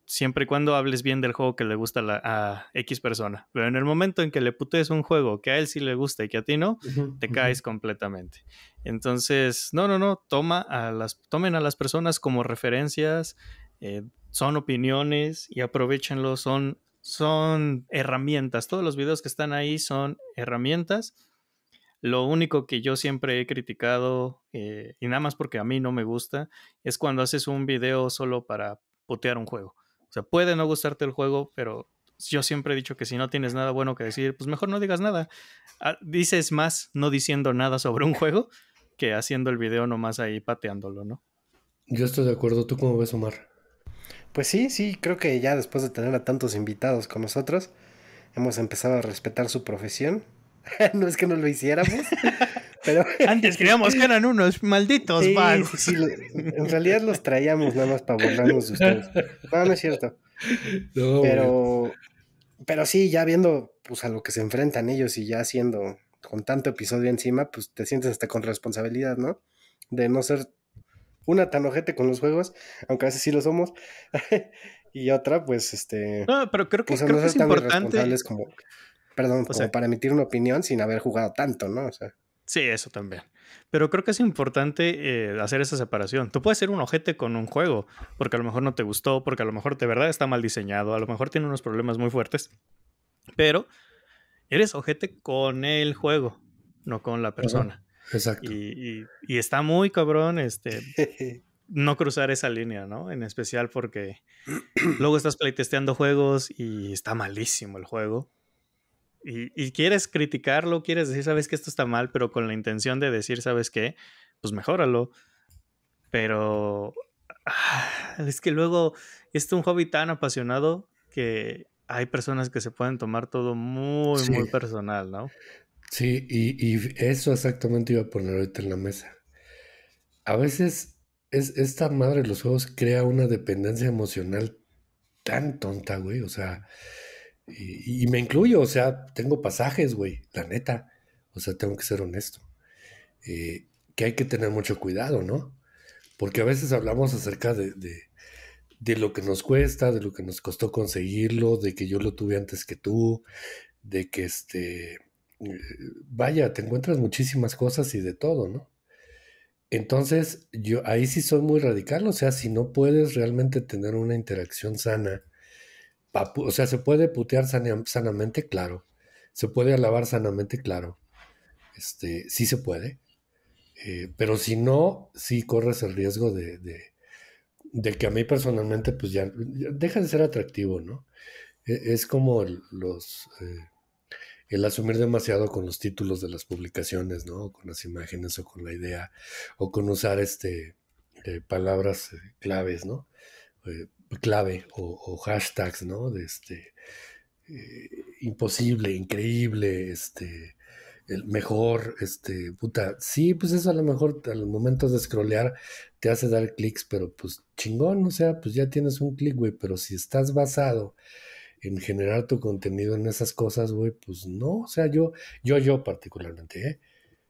siempre y cuando hables bien del juego que le gusta a X persona. Pero en el momento en que le putes un juego que a él sí le gusta y que a ti no, te caes completamente. Entonces, no, no, no, toma a las, tomen a las personas como referencias, eh, son opiniones y aprovechenlo, son, son herramientas. Todos los videos que están ahí son herramientas. Lo único que yo siempre he criticado, eh, y nada más porque a mí no me gusta, es cuando haces un video solo para putear un juego. O sea, puede no gustarte el juego, pero yo siempre he dicho que si no tienes nada bueno que decir, pues mejor no digas nada. Ah, dices más no diciendo nada sobre un juego que haciendo el video nomás ahí pateándolo, ¿no? Yo estoy de acuerdo. ¿Tú cómo ves, Omar? Pues sí, sí, creo que ya después de tener a tantos invitados con nosotros, hemos empezado a respetar su profesión. no es que no lo hiciéramos, Antes creíamos que eran unos malditos en realidad los traíamos nada más para burlarnos de ustedes. No, no es cierto. pero, pero sí, ya viendo pues, a lo que se enfrentan ellos y ya siendo con tanto episodio encima, pues te sientes hasta con responsabilidad, ¿no? De no ser una tan ojete con los juegos, aunque a veces sí lo somos. y otra, pues, este. No, pero creo que, pues, es tan importante. Como, perdón, como para emitir una opinión sin haber jugado tanto, ¿no? O sea. Sí, eso también. Pero creo que es importante eh, hacer esa separación. Tú puedes ser un ojete con un juego, porque a lo mejor no te gustó, porque a lo mejor de verdad está mal diseñado, a lo mejor tiene unos problemas muy fuertes, pero eres ojete con el juego, no con la persona. Exacto. Y, y, está muy cabrón este, no cruzar esa línea, ¿no? En especial porque luego estás playtesteando juegos y está malísimo el juego y, quieres criticarlo, quieres decir, sabes que esto está mal, pero con la intención de decir, sabes qué, pues mejóralo. Pero ah, es que luego es un hobby tan apasionado que hay personas que se pueden tomar todo muy, muy personal, ¿no? Sí, y, eso exactamente iba a poner ahorita en la mesa. A veces es, esta madre de los juegos crea una dependencia emocional tan tonta, güey. O sea, y, me incluyo, o sea, tengo pasajes, güey, la neta. O sea, tengo que ser honesto. Eh, que hay que tener mucho cuidado, ¿no? Porque a veces hablamos acerca de, de, de, lo que nos cuesta, de lo que nos costó conseguirlo, de que yo lo tuve antes que tú, de que este, eh, vaya, te encuentras muchísimas cosas y de todo, ¿no? Entonces, yo ahí sí soy muy radical, o sea, si no puedes realmente tener una interacción sana o sea, se puede putear sanamente, claro. Se puede alabar sanamente, claro. Este, sí se puede. Eh, pero si no, sí corres el riesgo de, que a mí personalmente, pues ya, deja de ser atractivo, ¿no? E-, es como el, los, eh, el asumir demasiado con los títulos de las publicaciones, ¿no? con las imágenes o con la idea, o con usar este, eh, palabras claves, ¿no? clave o, hashtags, ¿no? De este, eh, imposible, increíble, este, el mejor, este, puta, sí, pues eso a lo mejor a los momentos de scrollear te hace dar clics, pero pues chingón, o sea, pues ya tienes un clic, güey, pero si estás basado en generar tu contenido en esas cosas, güey, pues no, o sea, yo, yo, yo particularmente, ¿eh?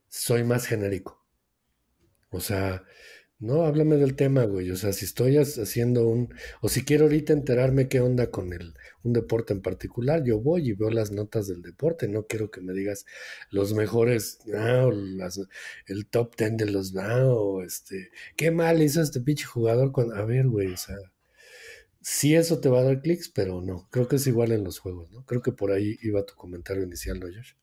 soy más genérico. O sea, no, háblame del tema, güey. O sea, si estoy haciendo un. O si quiero ahorita enterarme qué onda con el, un deporte en particular, yo voy y veo las notas del deporte. No quiero que me digas los mejores. Ah, el top ten de los. Ah, este. Qué mal hizo este pinche jugador. a ver, güey, o sea. Sí, eso te va a dar clics, pero no. Creo que es igual en los juegos, ¿no? Creo que por ahí iba tu comentario inicial, ¿no, Josh?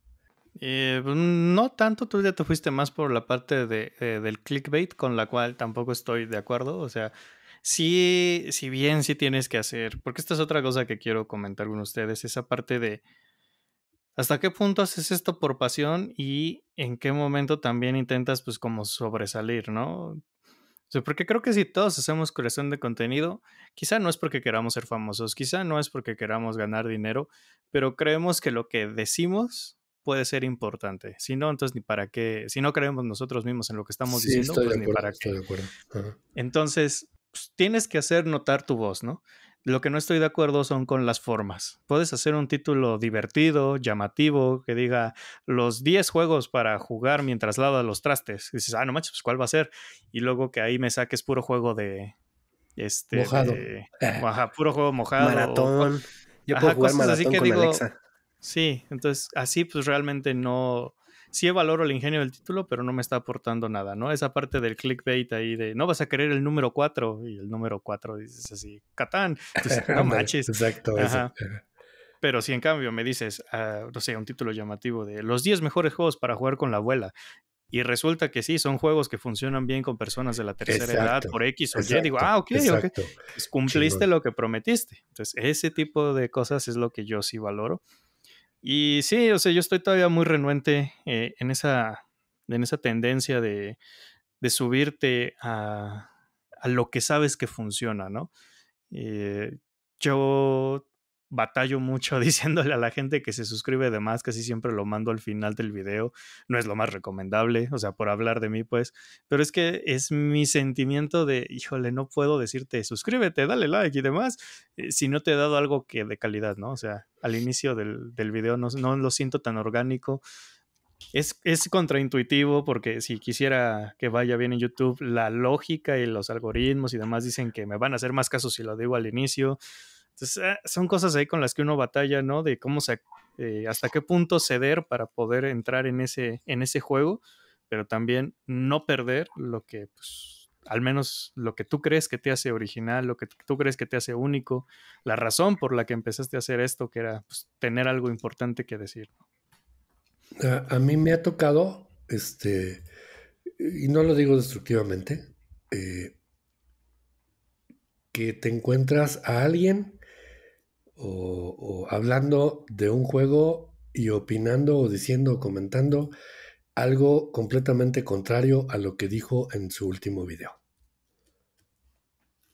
Eh, pues, no tanto, tú ya te fuiste más por la parte de, eh, del clickbait, con la cual tampoco estoy de acuerdo. O sea, sí, si bien sí tienes que hacer, porque esta es otra cosa que quiero comentar con ustedes, esa parte de hasta qué punto haces esto por pasión y en qué momento también intentas pues como sobresalir, ¿no? porque creo que si todos hacemos creación de contenido, quizá no es porque queramos ser famosos, quizá no es porque queramos ganar dinero, pero creemos que lo que decimos puede ser importante. Si no, entonces ni para qué, si no creemos nosotros mismos en lo que estamos diciendo, pues ni para qué. Entonces, pues, tienes que hacer notar tu voz, ¿no? Lo que no estoy de acuerdo son con las formas. Puedes hacer un título divertido, llamativo, que diga los 10 juegos para jugar mientras lavas los trastes. dices, ah, no macho, pues cuál va a ser. Y luego que ahí me saques puro juego de. Este, mojado. Ajá, puro juego mojado. Maratón. Yo puedo jugar maratón Sí, entonces así pues realmente no, sí valoro el ingenio del título, pero no me está aportando nada, ¿no? Esa parte del clickbait ahí de no vas a querer el número 4 y el número 4 dices así, Catán, no Exacto, Pero si en cambio me dices, uh, no sé, un título llamativo de los 10 mejores juegos para jugar con la abuela, y resulta que sí, son juegos que funcionan bien con personas de la tercera edad por X o Y. Digo, ah, ok, Pues cumpliste lo que prometiste. Entonces, ese tipo de cosas es lo que yo sí valoro. Y sí, o sea, yo estoy todavía muy renuente eh, en, esa, en esa tendencia de, de subirte a, a, lo que sabes que funciona, ¿no? Eh, yo batallo mucho diciéndole a la gente que se suscribe de casi siempre lo mando al final del video, no es lo más recomendable, o sea, por hablar de mí, pues, pero es que es mi sentimiento de, híjole, no puedo decirte, suscríbete, dale like y demás, eh, si no te he dado algo que de calidad, ¿no? O sea, al inicio del, del video no, lo siento tan orgánico, es, es, contraintuitivo porque si quisiera que vaya bien en YouTube, la lógica y los algoritmos y demás dicen que me van a hacer más caso si lo digo al inicio. Entonces, eh, son cosas ahí con las que uno batalla, ¿no? De cómo se, eh, hasta qué punto ceder para poder entrar en ese, en ese juego, pero también no perder lo que, pues, al menos lo que tú crees que te hace original, lo que tú crees que te hace único, la razón por la que empezaste a hacer esto, que era pues, tener algo importante que decir. Ah, a, mí me ha tocado, este, y no lo digo destructivamente, eh, que te encuentras a alguien o, hablando de un juego y opinando o diciendo o comentando algo completamente contrario a lo que dijo en su último video.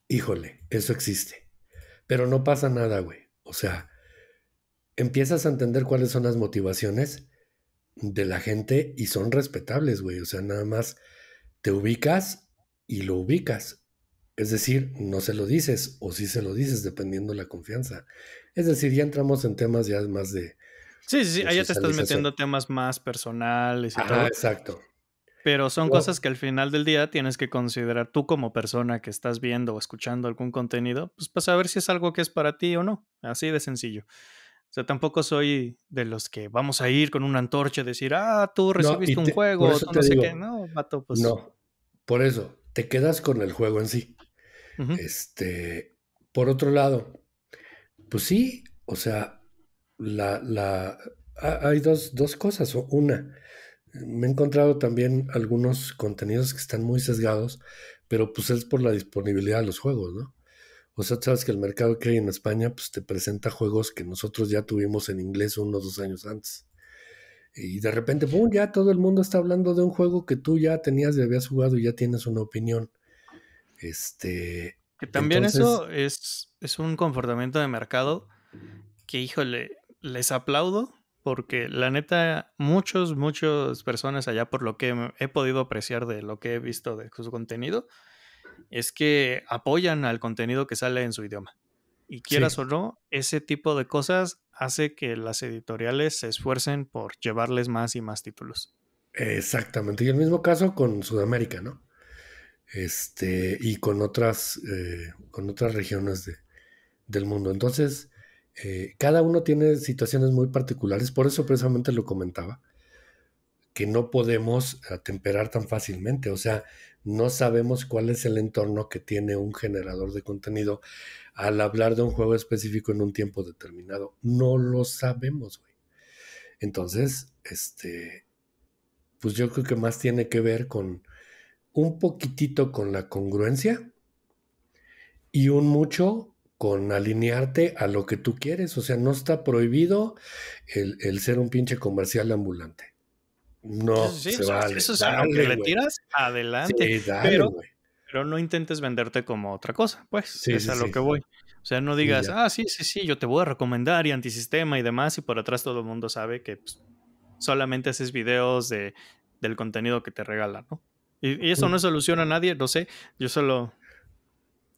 Híjole, eso existe. Pero no pasa nada, güey. O sea, empiezas a entender cuáles son las motivaciones de la gente y son respetables, güey. O sea, nada más te ubicas y lo ubicas. Es decir, no se lo dices o sí se lo dices dependiendo la confianza. Es decir, ya entramos en temas ya más de... Sí, sí, ahí ya te estás metiendo temas más personales y Exacto. Pero son oh. cosas que al final del día tienes que considerar tú como persona que estás viendo o escuchando algún contenido, pues para saber si es algo que es para ti o no. Así de sencillo. O sea, tampoco soy de los que vamos a ir con una antorcha y decir, ah, tú recibiste un juego, o no sé qué. No, vato, pues. No, por eso, te quedas con el juego en sí. Este, por otro lado, pues sí, o sea, la, la, hay dos, dos cosas. Una, me he encontrado también algunos contenidos que están muy sesgados, pero pues es por la disponibilidad de los juegos, ¿no? O sea, sabes que el mercado que hay en España, pues te presenta juegos que nosotros ya tuvimos en inglés unos dos años antes. Y de repente, ¡pum! Ya todo el mundo está hablando de un juego que tú ya tenías y habías jugado y ya tienes una opinión. Este, que también eso es, es un comportamiento de mercado que, híjole, les aplaudo porque la neta, muchos, muchas personas allá por lo que he podido apreciar de lo que he visto de su contenido, es que apoyan al contenido que sale en su idioma. Y quieras o no, ese tipo de cosas hace que las editoriales se esfuercen por llevarles más y más títulos. Exactamente. Y el mismo caso con Sudamérica, ¿no? este, y con otras, eh, con otras regiones de, del mundo. Entonces, eh, cada uno tiene situaciones muy particulares, por eso precisamente lo comentaba, que no podemos atemperar tan fácilmente, o sea, no sabemos cuál es el entorno que tiene un generador de contenido al hablar de un juego específico en un tiempo determinado. No lo sabemos, güey. Entonces, este, pues yo creo que más tiene que ver con, un poquitito con la congruencia y un mucho con alinearte a lo que tú quieres. O sea, no está prohibido el, ser un pinche comercial ambulante. No, se vale. le tiras, adelante. pero, no intentes venderte como otra cosa, pues. Sí, es a lo que voy. O sea, no digas, ah, sí, sí, sí, yo te voy a recomendar y antisistema y demás, y por atrás todo el mundo sabe que pues, solamente haces videos de, del contenido que te regalan, ¿no? Y, eso no soluciona a nadie, no sé. Yo solo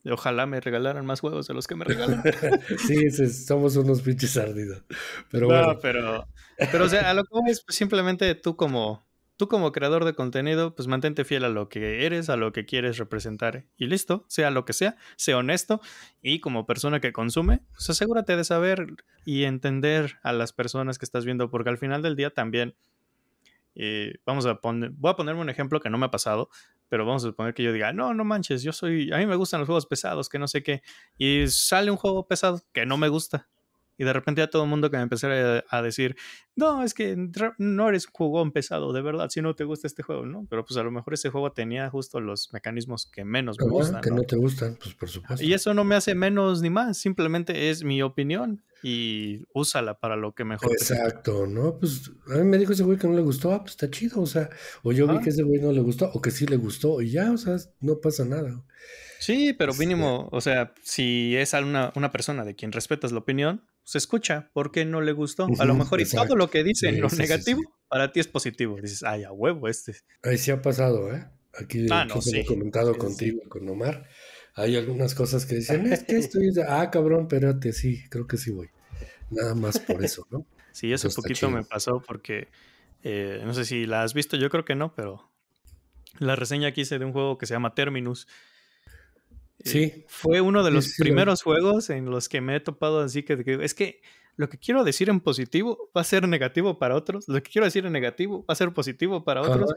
Ojalá me regalaran más juegos de los que me regalan. sí, somos unos pinches ardidos. Pero bueno. pero, pero o sea, a lo que es pues, simplemente tú como, tú como creador de contenido, pues mantente fiel a lo que eres, a lo que quieres representar y listo, sea lo que sea, sea honesto y como persona que consume, pues asegúrate de saber y entender a las personas que estás viendo porque al final del día también eh, vamos a poner, voy a ponerme un ejemplo que no me ha pasado, pero vamos a suponer que yo diga, no, no manches, yo soy, a mí me gustan los juegos pesados, que no sé qué, y sale un juego pesado que no me gusta. Y de repente a todo el mundo que me empezara a, decir, no, es que no eres jugón pesado, de verdad, si no te gusta este juego, ¿no? Pero pues a lo mejor ese juego tenía justo los mecanismos que menos me gustan. Que ¿no? te gustan, pues por supuesto. Y eso no me hace menos ni más, simplemente es mi opinión y úsala para lo que mejor. Exacto, ¿no? Pues a mí me dijo ese güey que no le gustó, ah, pues está chido, o sea, o yo vi que ese güey no le gustó, o que sí le gustó, y ya, o sea, no pasa nada. Sí, pero este mínimo, o sea, si es una persona de quien respetas la opinión, se escucha, ¿por qué no le gustó? A lo mejor y todo lo que dice lo negativo para ti es positivo. Dices, ay, a huevo este. Ahí sí ha pasado, ¿eh? Aquí ah, he comentado contigo, con Omar. Hay algunas cosas que dicen, es que estoy, ah, cabrón, espérate, sí, creo que sí voy. Nada más por eso, ¿no? Sí, eso un poquito me pasó porque, eh, no sé si la has visto, yo creo que no, pero la reseña que hice de un juego que se llama Terminus, fue uno de los primeros juegos en los que me he topado así que es que lo que quiero decir en positivo va a ser negativo para otros, lo que quiero decir en negativo va a ser positivo para otros.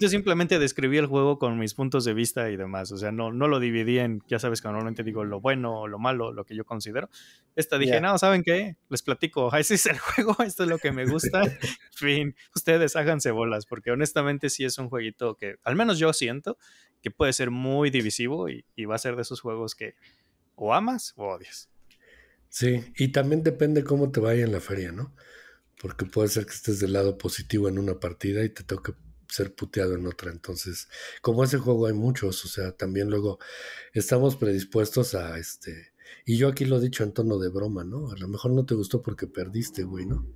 Yo simplemente describí el juego con mis puntos de vista y demás, o sea, no, no lo dividí en, ya sabes que normalmente digo lo bueno, o lo malo, lo que yo considero. Esta dije, no, ¿saben qué? Les platico, ese es el juego, esto es lo que me gusta, fin, ustedes háganse bolas, porque honestamente sí es un jueguito que, al menos yo siento, que puede ser muy divisivo y, y va a ser de esos juegos que o amas o odias. Sí, y también depende cómo te vaya en la feria, ¿no? Porque puede ser que estés del lado positivo en una partida y te toque ser puteado en otra. Entonces, como ese juego hay muchos, o sea, también luego estamos predispuestos a este y yo aquí lo he dicho en tono de broma, ¿no? A lo mejor no te gustó porque perdiste, güey, ¿no?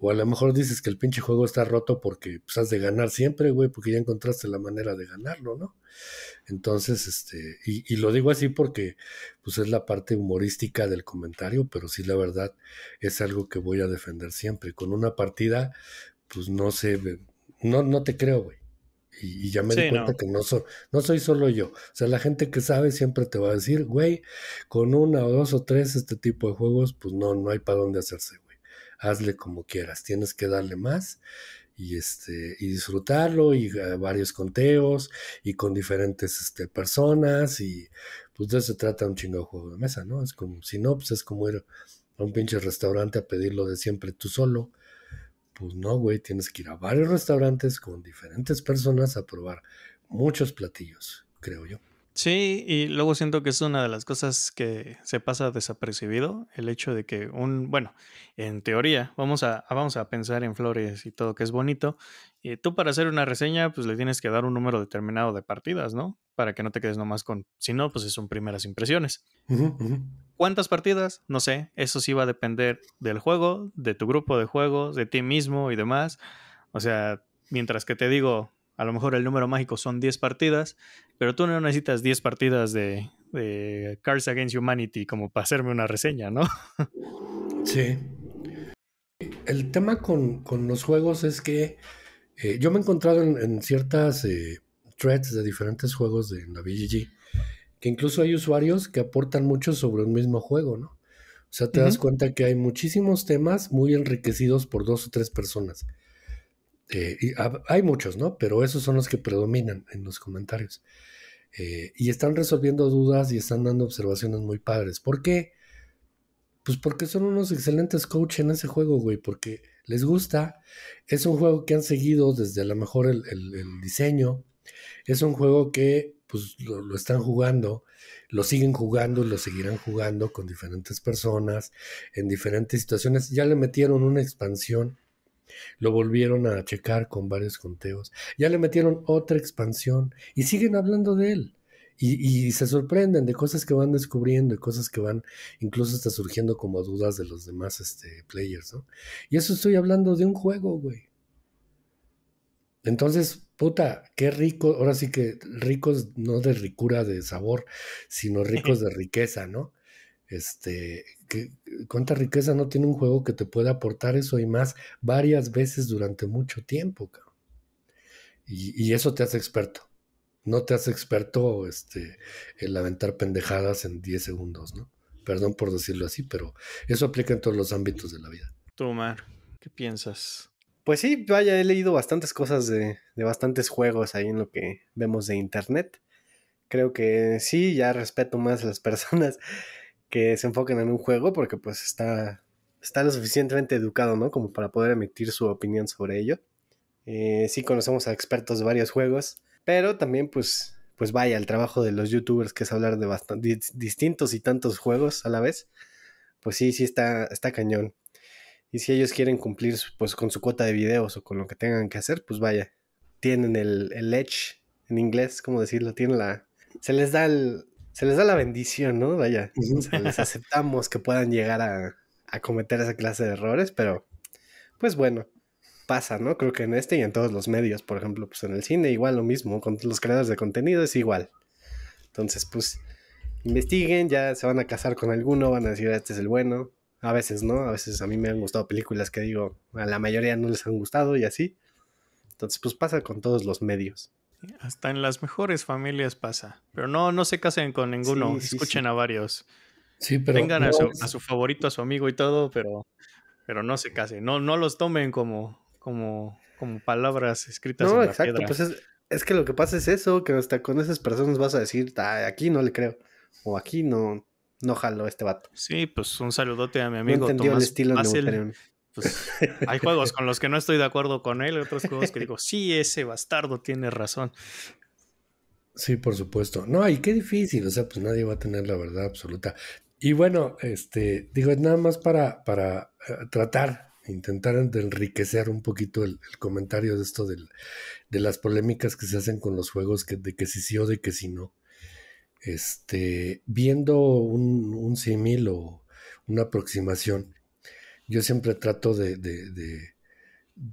O a lo mejor dices que el pinche juego está roto porque pues, has de ganar siempre, güey, porque ya encontraste la manera de ganarlo, ¿no? Entonces, este, y, lo digo así porque, pues es la parte humorística del comentario, pero sí la verdad es algo que voy a defender siempre. Con una partida, pues no sé, no, no te creo, güey. Y, ya me di cuenta que no, no soy solo yo. O sea, la gente que sabe siempre te va a decir, güey, con una o dos o tres este tipo de juegos, pues no, no hay para dónde hacerse, güey. Hazle como quieras, tienes que darle más y este y disfrutarlo y eh, varios conteos y con diferentes este, personas y pues de eso se trata un chingo juego de mesa, ¿no? Es como si no pues es como ir a un pinche restaurante a pedirlo de siempre tú solo pues no, güey, tienes que ir a varios restaurantes con diferentes personas a probar muchos platillos, creo yo. Sí, y luego siento que es una de las cosas que se pasa desapercibido, el hecho de que un, bueno, en teoría, vamos a, vamos a pensar en flores y todo que es bonito, y eh, tú para hacer una reseña, pues le tienes que dar un número determinado de partidas, ¿no? Para que no te quedes nomás con, si no, pues son primeras impresiones. ¿Cuántas partidas? No sé, eso sí va a depender del juego, de tu grupo de juegos, de ti mismo y demás. O sea, mientras que te digo, a lo mejor el número mágico son 10 partidas, pero tú no necesitas 10 partidas de, Cards Cars Against Humanity como para hacerme una reseña, ¿no? Sí. El tema con, los juegos es que eh, yo me he encontrado en, ciertas eh, threads de diferentes juegos de la BGG que incluso hay usuarios que aportan mucho sobre un mismo juego, ¿no? O sea, te das cuenta que hay muchísimos temas muy enriquecidos por dos o tres personas. Eh, y hay muchos, ¿no? Pero esos son los que predominan en los comentarios. Eh, y están resolviendo dudas y están dando observaciones muy padres. ¿Por qué? Pues porque son unos excelentes coaches en ese juego, güey, porque les gusta. Es un juego que han seguido desde a lo mejor el, diseño. Es un juego que pues lo, lo, están jugando, lo siguen jugando y lo seguirán jugando con diferentes personas, en diferentes situaciones. Ya le metieron una expansión lo volvieron a checar con varios conteos. Ya le metieron otra expansión y siguen hablando de él. Y, se sorprenden de cosas que van descubriendo y cosas que van incluso hasta surgiendo como dudas de los demás este, players, ¿no? Y eso estoy hablando de un juego, güey. Entonces, puta, qué rico, ahora sí que ricos no de ricura de sabor, sino ricos de riqueza, ¿no? Este, ¿Cuánta riqueza no tiene un juego que te pueda aportar eso y más varias veces durante mucho tiempo? Y, eso te hace experto. No te hace experto este, el aventar pendejadas en 10 segundos, ¿no? Perdón por decirlo así, pero eso aplica en todos los ámbitos de la vida. Tomar. ¿qué piensas? Pues sí, vaya, he leído bastantes cosas de, de, bastantes juegos ahí en lo que vemos de internet. Creo que sí, ya respeto más a las personas que se enfoquen en un juego porque pues está, está lo suficientemente educado, ¿no? Como para poder emitir su opinión sobre ello. Eh, sí conocemos a expertos de varios juegos, pero también pues, pues vaya, el trabajo de los youtubers que es hablar de distintos y tantos juegos a la vez, pues sí, sí está, está cañón. Y si ellos quieren cumplir pues con su cuota de videos o con lo que tengan que hacer, pues vaya, tienen el, el edge en inglés, ¿cómo decirlo? Tienen la... Se les da el, se les da la bendición, ¿no? Vaya, les aceptamos que puedan llegar a, a, cometer esa clase de errores, pero pues bueno, pasa, ¿no? Creo que en este y en todos los medios, por ejemplo, pues en el cine igual lo mismo, con los creadores de contenido es igual. Entonces, pues investiguen, ya se van a casar con alguno, van a decir, ah, este es el bueno. A veces no, a veces a mí me han gustado películas que digo, a la mayoría no les han gustado y así. Entonces, pues pasa con todos los medios. Hasta en las mejores familias pasa. Pero no, no se casen con ninguno. Escuchen a varios. Sí, pero Tengan a, su, a, su, favorito, a su amigo y todo, pero, pero no se casen. No, no los tomen como, como, como palabras escritas no, en la exacto, Pues es, es, que lo que pasa es eso, que hasta con esas personas vas a decir, aquí no le creo. O aquí no, no jalo este vato. Sí, pues un saludote a mi amigo estilo pues hay juegos con los que no estoy de acuerdo con él, otros juegos que digo, sí, ese bastardo tiene razón. Sí, por supuesto. No, y qué difícil, o sea, pues nadie va a tener la verdad absoluta. Y bueno, este, digo, es nada más para, para eh, tratar, intentar enriquecer un poquito el, comentario de esto de las polémicas que se hacen con los juegos, que, de que si sí o de que si no. Este, viendo un, un símil o una aproximación yo siempre trato de,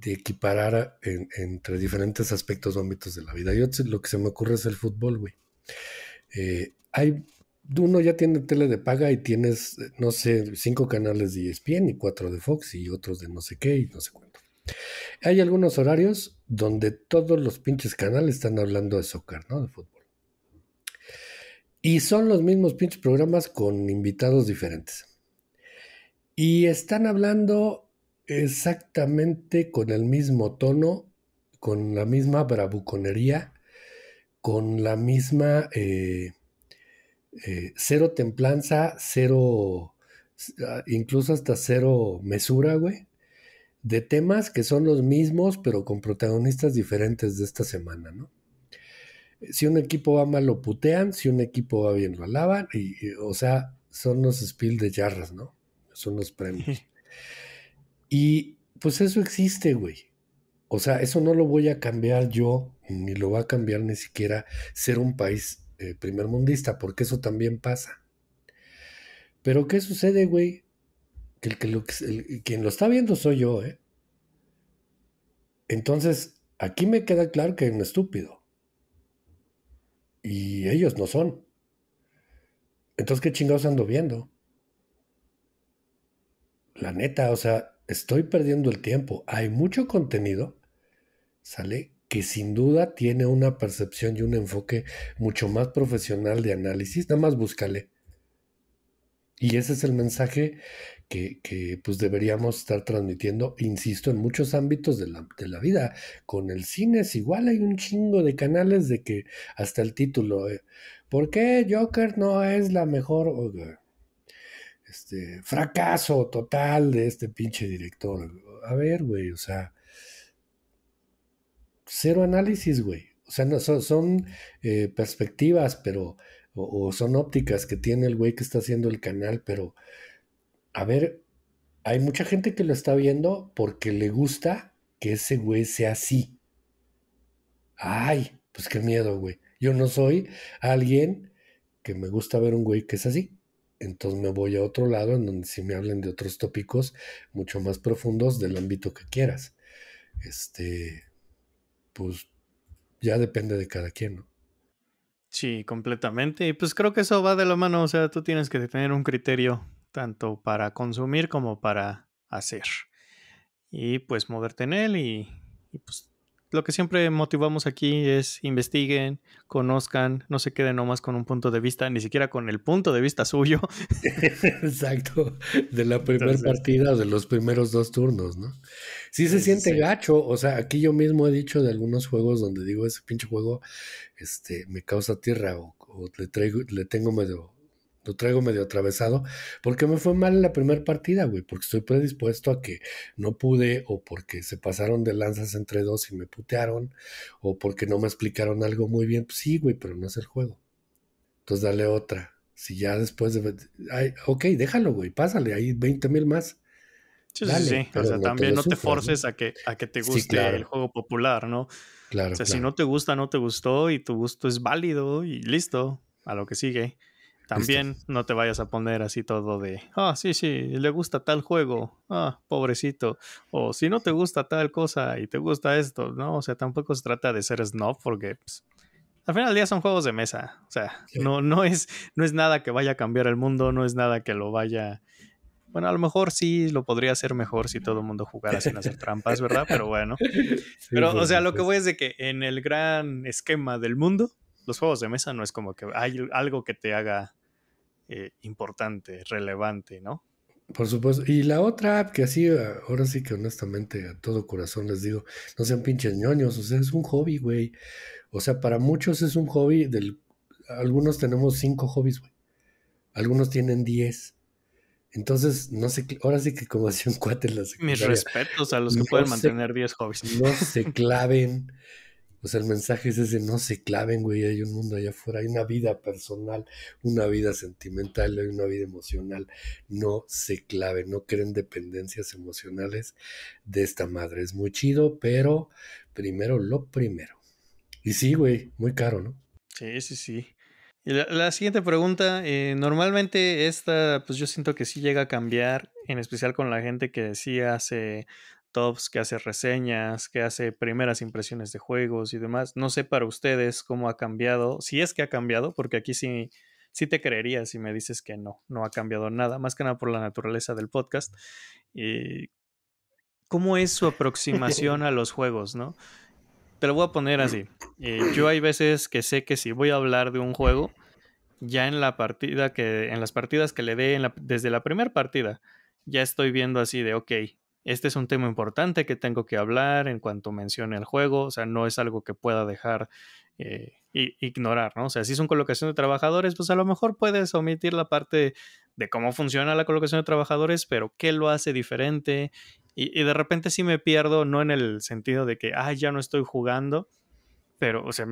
equiparar entre diferentes aspectos o ámbitos de la vida. Yo lo que se me ocurre es el fútbol, güey. Eh, hay, uno ya tiene tele de paga y tienes, eh, no sé, cinco canales de ESPN y cuatro de Fox y otros de no sé qué y no sé cuánto. Hay algunos horarios donde todos los pinches canales están hablando de soccer, ¿no? De fútbol. Y son los mismos pinches programas con invitados diferentes. Y están hablando exactamente con el mismo tono, con la misma bravuconería, con la misma eh, eh, cero templanza, cero, ah, incluso hasta cero mesura, güey, de temas que son los mismos, pero con protagonistas diferentes de esta semana, ¿no? Si un equipo va mal, lo putean, si un equipo va bien, lo alaban, y, o sea, son los spills de jarras, ¿no? son los premios. y pues eso existe, güey. O sea, eso no lo voy a cambiar yo, ni lo va a cambiar ni siquiera ser un país eh, primer mundista porque eso también pasa. Pero ¿qué sucede, güey? Que, el, que lo, quien lo está viendo soy yo, ¿eh? Entonces, aquí me queda claro que es un estúpido. Y ellos no son. Entonces, ¿qué chingados ando viendo? la neta, o sea, estoy perdiendo el tiempo. Hay mucho contenido, ¿sale? Que sin duda tiene una percepción y un enfoque mucho más profesional de análisis. Nada más búscale. Y ese es el mensaje que, que, pues deberíamos estar transmitiendo, insisto, en muchos ámbitos de la, vida. Con el cine es igual, hay un chingo de canales de que hasta el título, eh, ¿por qué Joker no es la mejor? este, fracaso total de este pinche director. A ver, güey, o sea, cero análisis, güey. O sea, no, son, eh, perspectivas, pero, o, o, son ópticas que tiene el güey que está haciendo el canal, pero, a ver, hay mucha gente que lo está viendo porque le gusta que ese güey sea así. Ay, pues qué miedo, güey. Yo no soy alguien que me gusta ver un güey que es así entonces me voy a otro lado en donde si me hablen de otros tópicos mucho más profundos del ámbito que quieras. Este, pues ya depende de cada quien, ¿no? Sí, completamente. Y pues creo que eso va de la mano, o sea, tú tienes que tener un criterio tanto para consumir como para hacer. Y pues moverte en él y, y pues lo que siempre motivamos aquí es investiguen, conozcan, no se queden nomás con un punto de vista, ni siquiera con el punto de vista suyo. Exacto, de la primera partida, de los primeros dos turnos, ¿no? Si se siente gacho, o sea, aquí yo mismo he dicho de algunos juegos donde digo, ese pinche juego este, me causa tierra o, le, traigo, le tengo medio lo traigo medio atravesado porque me fue mal en la primera partida, güey, porque estoy predispuesto a que no pude o porque se pasaron de lanzas entre dos y me putearon o porque no me explicaron algo muy bien. Pues sí, güey, pero no es el juego. Entonces dale otra. Si ya después de... Ay, ok, déjalo, güey, pásale, hay 20 mil más. Sí, sí, sí. O sea, también no te forces a, que, a que te guste el juego popular, ¿no? Claro. O sea, si no te gusta, no te gustó y tu gusto es válido y listo, a lo que sigue. También no te vayas a poner así todo de, ah, sí, sí, le gusta tal juego, ah, pobrecito, o si no te gusta tal cosa y te gusta esto, ¿no? O sea, tampoco se trata de ser snob porque pues, al final del día son juegos de mesa, o sea, no, no, es, no es nada que vaya a cambiar el mundo, no es nada que lo vaya... Bueno, a lo mejor sí lo podría hacer mejor si todo el mundo jugara sin hacer trampas, ¿verdad? Pero bueno. Pero, o sea, lo que voy es de que en el gran esquema del mundo, los juegos de mesa no es como que hay algo que te haga eh, importante, relevante, ¿no? Por supuesto. Y la otra app que así, ahora sí que honestamente a todo corazón les digo, no sean pinches ñoños, o sea, es un hobby, güey. O sea, para muchos es un hobby del... Algunos tenemos cinco hobbies, güey. Algunos tienen diez. Entonces, no sé, ahora sí que como hacían un cuate Mis respetos a los que pueden mantener diez hobbies. No se claven o sea, el mensaje es ese, no se claven, güey, hay un mundo allá afuera, hay una vida personal, una vida sentimental, hay una vida emocional. No se claven, no creen dependencias emocionales de esta madre. Es muy chido, pero primero lo primero. Y sí, güey, muy caro, ¿no? Sí, sí, sí. Y la, siguiente pregunta, eh, normalmente esta, pues yo siento que sí llega a cambiar, en especial con la gente que decía hace tops, que hace reseñas, que hace primeras impresiones de juegos y demás. No sé para ustedes cómo ha cambiado, si es que ha cambiado, porque aquí sí, sí te creería si me dices que no, no ha cambiado nada, más que nada por la naturaleza del podcast. Y ¿Cómo es su aproximación a los juegos, no? Te lo voy a poner así. Eh, yo hay veces que sé que si voy a hablar de un juego, ya en la partida que, en las partidas que le dé, desde la primera partida, ya estoy viendo así de, ok, este es un tema importante que tengo que hablar en cuanto mencione el juego, o sea, no es algo que pueda dejar eh, ignorar, ¿no? O sea, si es una colocación de trabajadores, pues a lo mejor puedes omitir la parte de cómo funciona la colocación de trabajadores, pero qué lo hace diferente. Y, de repente sí me pierdo, no en el sentido de que, ah, ya no estoy jugando, pero, o sea,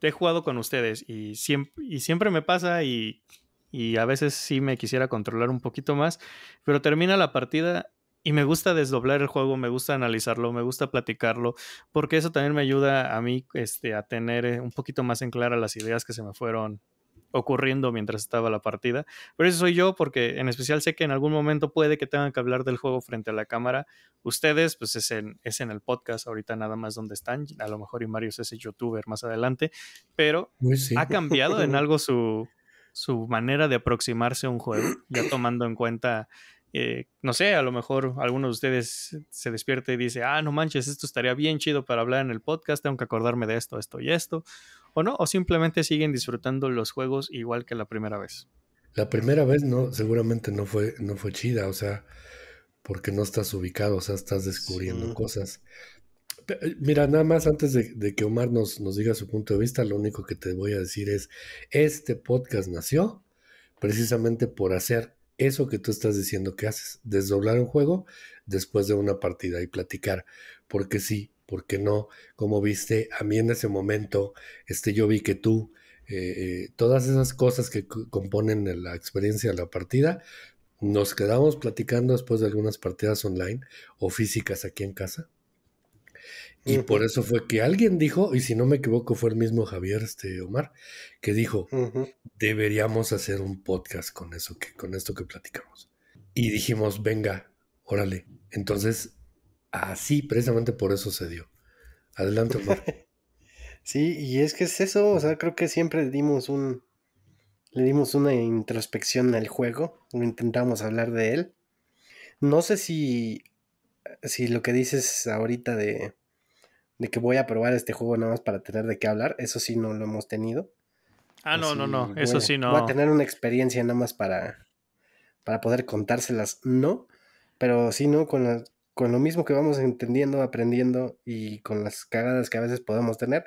he jugado con ustedes y siempre, me pasa y, y a veces sí me quisiera controlar un poquito más, pero termina la partida y me gusta desdoblar el juego, me gusta analizarlo, me gusta platicarlo, porque eso también me ayuda a mí este, a tener eh, un poquito más en clara las ideas que se me fueron ocurriendo mientras estaba la partida. Pero eso soy yo porque en especial sé que en algún momento puede que tengan que hablar del juego frente a la cámara. Ustedes, pues es en, el podcast ahorita nada más donde están. A lo mejor y Mario es ese youtuber más adelante. Pero pues ha cambiado en algo su, su manera de aproximarse a un juego, ya tomando en cuenta eh, no sé, a lo mejor alguno de ustedes se despierta y dice, ah, no manches, esto estaría bien chido para hablar en el podcast, tengo que acordarme de esto, esto y esto, o no, o simplemente siguen disfrutando los juegos igual que la primera vez. La primera vez no, seguramente no fue, no fue chida, o sea, porque no estás ubicado, o sea, estás descubriendo cosas. Eh, mira, nada más antes de, que Omar nos, nos diga su punto de vista, lo único que te voy a decir es, este podcast nació precisamente por hacer eso que tú estás diciendo que haces, desdoblar un juego después de una partida y platicar, porque sí, porque no, como viste, a mí en ese momento, este, yo vi que tú, eh, eh, todas esas cosas que componen la experiencia de la partida, nos quedamos platicando después de algunas partidas online o físicas aquí en casa. Y por eso fue que alguien dijo, y si no me equivoco fue el mismo Javier este Omar, que dijo, deberíamos hacer un podcast con eso que con esto que platicamos. Y dijimos, venga, órale. Entonces, así precisamente por eso se dio. Adelante, Omar. sí, y es que es eso, o sea, creo que siempre dimos un le dimos una introspección al juego, intentamos hablar de él. No sé si si lo que dices ahorita de, de que voy a probar este juego nada más para tener de qué hablar, eso sí no lo hemos tenido. Ah, no, no, no, eso sí no. Voy a tener una experiencia nada más para, para poder contárselas, no, pero sí, no, con, con lo mismo que vamos entendiendo, aprendiendo y con las cagadas que a veces podemos tener,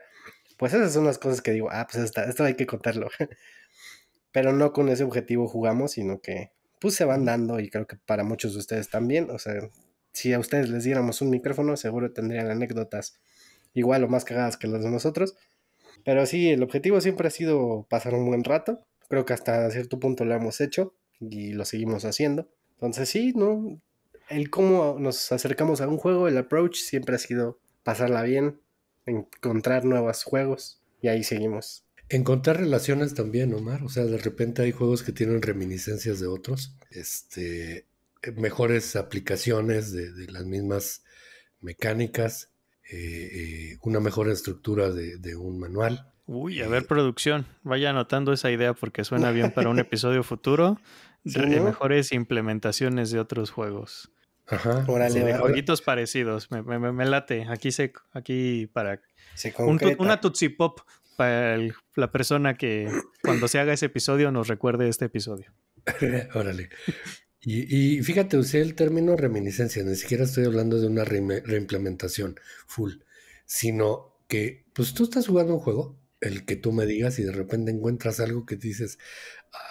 pues esas son las cosas que digo, ah, pues esto hay que contarlo. pero no con ese objetivo jugamos, sino que pues se van dando y creo que para muchos de ustedes también, o sea, si a ustedes les diéramos un micrófono, seguro tendrían anécdotas igual o más cagadas que las de nosotros. Pero sí, el objetivo siempre ha sido pasar un buen rato. Creo que hasta cierto punto lo hemos hecho y lo seguimos haciendo. Entonces sí, ¿no? El cómo nos acercamos a un juego, el approach siempre ha sido pasarla bien, encontrar nuevos juegos y ahí seguimos. Encontrar relaciones también, Omar. O sea, de repente hay juegos que tienen reminiscencias de otros. Este, eh, mejores aplicaciones de, las mismas mecánicas, eh, eh, una mejor estructura de, un manual. Uy, a ver, producción, vaya anotando esa idea porque suena bien para un episodio futuro. Mejores implementaciones de otros juegos. Ajá. Órale. de jueguitos parecidos. Me, late. Aquí se, aquí para una Tootsie Pop para la persona que cuando se haga ese episodio nos recuerde este episodio. Órale. Y, fíjate, usé el término reminiscencia, ni siquiera estoy hablando de una reimplementación full, sino que pues tú estás jugando un juego, el que tú me digas y de repente encuentras algo que dices,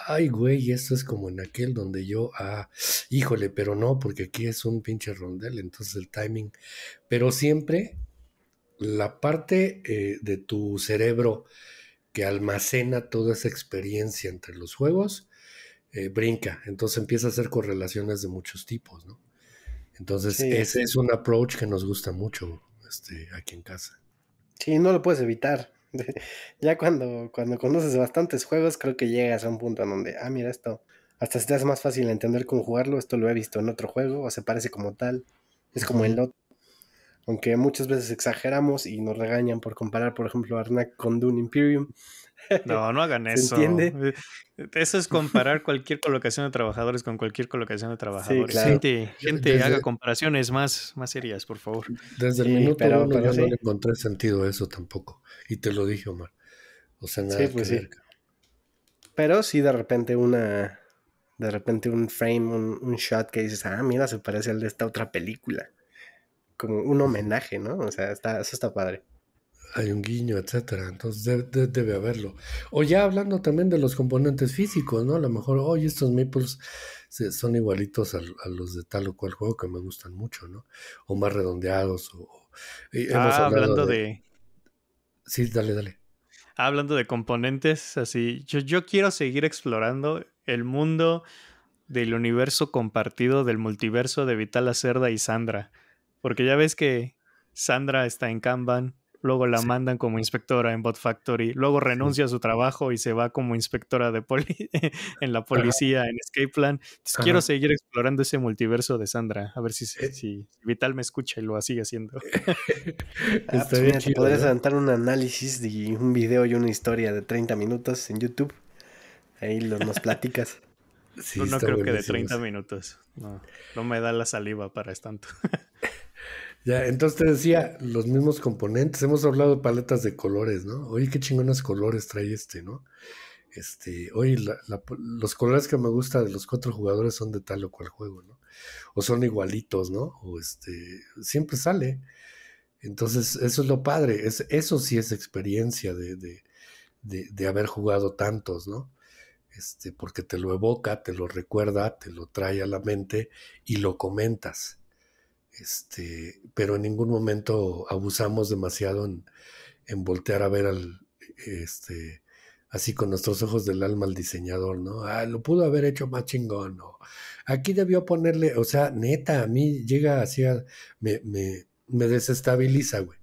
ay güey, esto es como en aquel donde yo, ah, híjole, pero no, porque aquí es un pinche rondel, entonces el timing, pero siempre la parte eh, de tu cerebro que almacena toda esa experiencia entre los juegos, eh, brinca. Entonces empieza a hacer correlaciones de muchos tipos, ¿no? Entonces ese es un approach que nos gusta mucho este, aquí en casa. Sí, no lo puedes evitar. ya cuando, cuando conoces bastantes juegos, creo que llegas a un punto en donde, ah, mira esto, hasta si te hace más fácil entender cómo jugarlo, esto lo he visto en otro juego, o se parece como tal, es como el otro. Aunque muchas veces exageramos y nos regañan por comparar, por ejemplo, Arnak con Dune Imperium, No, no hagan eso. Eh, eso es comparar cualquier colocación de trabajadores con cualquier colocación de trabajadores. Gente, haga comparaciones más, más serias, por favor. Desde el minuto no le encontré sentido a eso tampoco. Y te lo dije, Omar. O sea, nada pues Pero sí, de repente una... De repente un frame, un, shot que dices, ah, mira, se parece al de esta otra película. Como un homenaje, ¿no? O sea, eso está padre hay un guiño, etcétera. Entonces debe haberlo. O ya hablando también de los componentes físicos, ¿no? A lo mejor, oye, estos maples son igualitos a, los de tal o cual juego que me gustan mucho, ¿no? O más redondeados. O, eh, ah, hablando de... Sí, dale, dale. Ah, hablando de componentes, así, yo, yo quiero seguir explorando el mundo del universo compartido del multiverso de Vitala Cerda y Sandra. Porque ya ves que Sandra está en Kanban, luego la mandan como inspectora en Bot Factory, luego renuncia a su trabajo y se va como inspectora de poli en la policía en Escape Plan. quiero seguir explorando ese multiverso de Sandra, a ver si, eh. si, Vital me escucha y lo sigue haciendo. ah, pues podrías ¿eh? adelantar un análisis de un video y una historia de 30 minutos en YouTube. Ahí nos platicas. no, creo que de 30 minutos. No, no me da la saliva para tanto. Ya, entonces te decía, los mismos componentes. Hemos hablado de paletas de colores, ¿no? Oye, qué chingones colores trae este, ¿no? Este, oye, los colores que me gusta de los cuatro jugadores son de tal o cual juego, ¿no? O son igualitos, ¿no? O este, siempre sale. Entonces, eso es lo padre. eso sí es experiencia de, de, de, de haber jugado tantos, ¿no? Este, porque te lo evoca, te lo recuerda, te lo trae a la mente y lo comentas este, pero en ningún momento abusamos demasiado en, voltear a ver al, este, así con nuestros ojos del alma al diseñador, ¿no? Ah, lo pudo haber hecho más chingón, aquí debió ponerle, o sea, neta, a mí llega así me, me, desestabiliza, güey.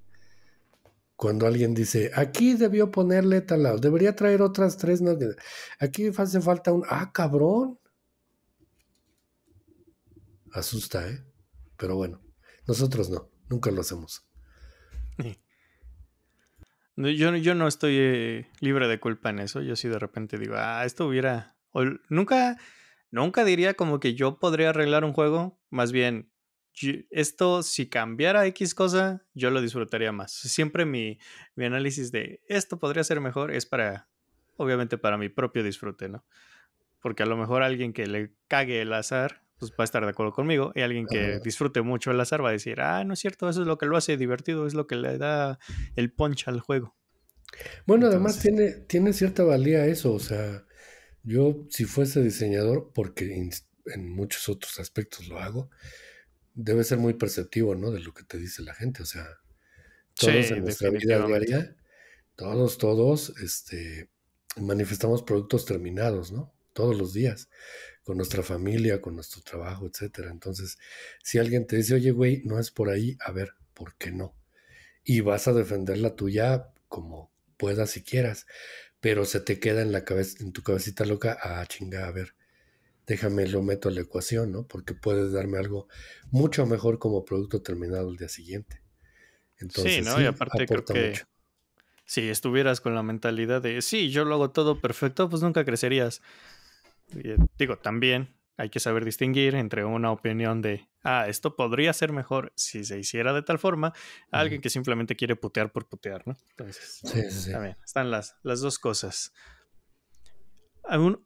Cuando alguien dice, aquí debió ponerle tal lado debería traer otras tres, aquí hace falta un, ah, cabrón. Asusta, ¿eh? Pero bueno, nosotros no, nunca lo hacemos. Yo, yo, no estoy eh, libre de culpa en eso. Yo sí de repente digo, ah, esto hubiera. nunca, nunca diría como que yo podría arreglar un juego. Más bien, esto, si cambiara X cosa, yo lo disfrutaría más. Siempre mi, mi análisis de esto podría ser mejor es para, obviamente, para mi propio disfrute, ¿no? Porque a lo mejor alguien que le cague el azar pues va a estar de acuerdo conmigo. Y alguien que disfrute mucho el azar va a decir, ah, no es cierto, eso es lo que lo hace divertido, es lo que le da el punch al juego. Bueno, además tiene, tiene cierta valía eso, o sea, yo si fuese diseñador, porque en muchos otros aspectos lo hago, debe ser muy perceptivo, ¿no? De lo que te dice la gente, o sea, todos en nuestra vida diaria, todos, todos, este, manifestamos productos terminados, ¿no? Todos los días con nuestra familia, con nuestro trabajo, etcétera. Entonces, si alguien te dice, oye, güey, no es por ahí, a ver, ¿por qué no? Y vas a defender la tuya como puedas y quieras, pero se te queda en la cabeza, en tu cabecita loca, ah, chinga, a ver, déjame lo meto a la ecuación, ¿no? Porque puedes darme algo mucho mejor como producto terminado el día siguiente. Entonces, sí, ¿no? y aparte creo que mucho. si estuvieras con la mentalidad de, sí, yo lo hago todo perfecto, pues nunca crecerías. Eh, digo, también hay que saber distinguir entre una opinión de, ah, esto podría ser mejor si se hiciera de tal forma, alguien que simplemente quiere putear por putear, ¿no? Entonces, también están las, las dos cosas.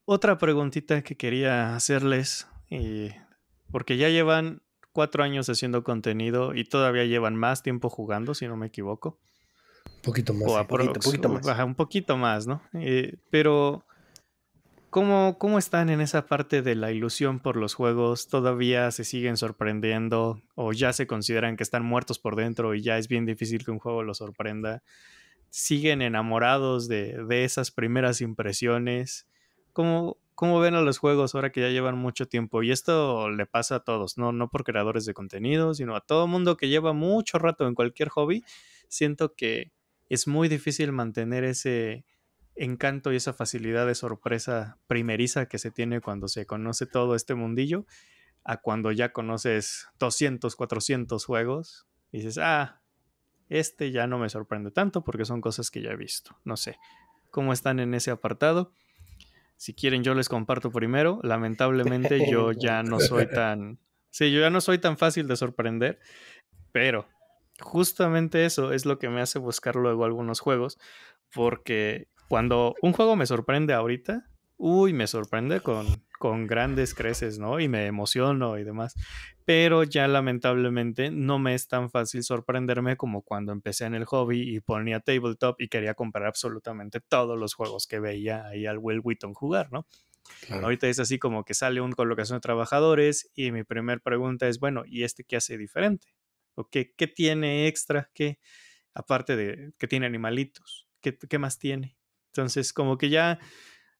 otra preguntita que quería hacerles, porque ya llevan cuatro años haciendo contenido y todavía llevan más tiempo jugando, si no me equivoco. Un poquito más. O poquito, más. un poquito más, ¿no? Eh, pero ¿Cómo, están en esa parte de la ilusión por los juegos? ¿Todavía se siguen sorprendiendo o ya se consideran que están muertos por dentro y ya es bien difícil que un juego los sorprenda? ¿Siguen enamorados de, esas primeras impresiones? ¿Cómo, ¿Cómo ven a los juegos ahora que ya llevan mucho tiempo? Y esto le pasa a todos, no, no por creadores de contenido, sino a todo mundo que lleva mucho rato en cualquier hobby. Siento que es muy difícil mantener ese, encanto y esa facilidad de sorpresa primeriza que se tiene cuando se conoce todo este mundillo a cuando ya conoces 200, 400 juegos y dices, ah, este ya no me sorprende tanto porque son cosas que ya he visto. No sé cómo están en ese apartado. Si quieren, yo les comparto primero. Lamentablemente yo ya no soy tan... Sí, yo ya no soy tan fácil de sorprender, pero justamente eso es lo que me hace buscar luego algunos juegos porque cuando un juego me sorprende ahorita, uy, me sorprende con, con grandes creces, ¿no? Y me emociono y demás. Pero ya lamentablemente no me es tan fácil sorprenderme como cuando empecé en el hobby y ponía tabletop y quería comprar absolutamente todos los juegos que veía ahí al Will jugar, ¿no? Ahorita es así como que sale un colocación de trabajadores y mi primera pregunta es, bueno, ¿y este qué hace diferente? ¿O qué, tiene extra? ¿Qué, aparte de que tiene animalitos? qué más tiene? Entonces, como que ya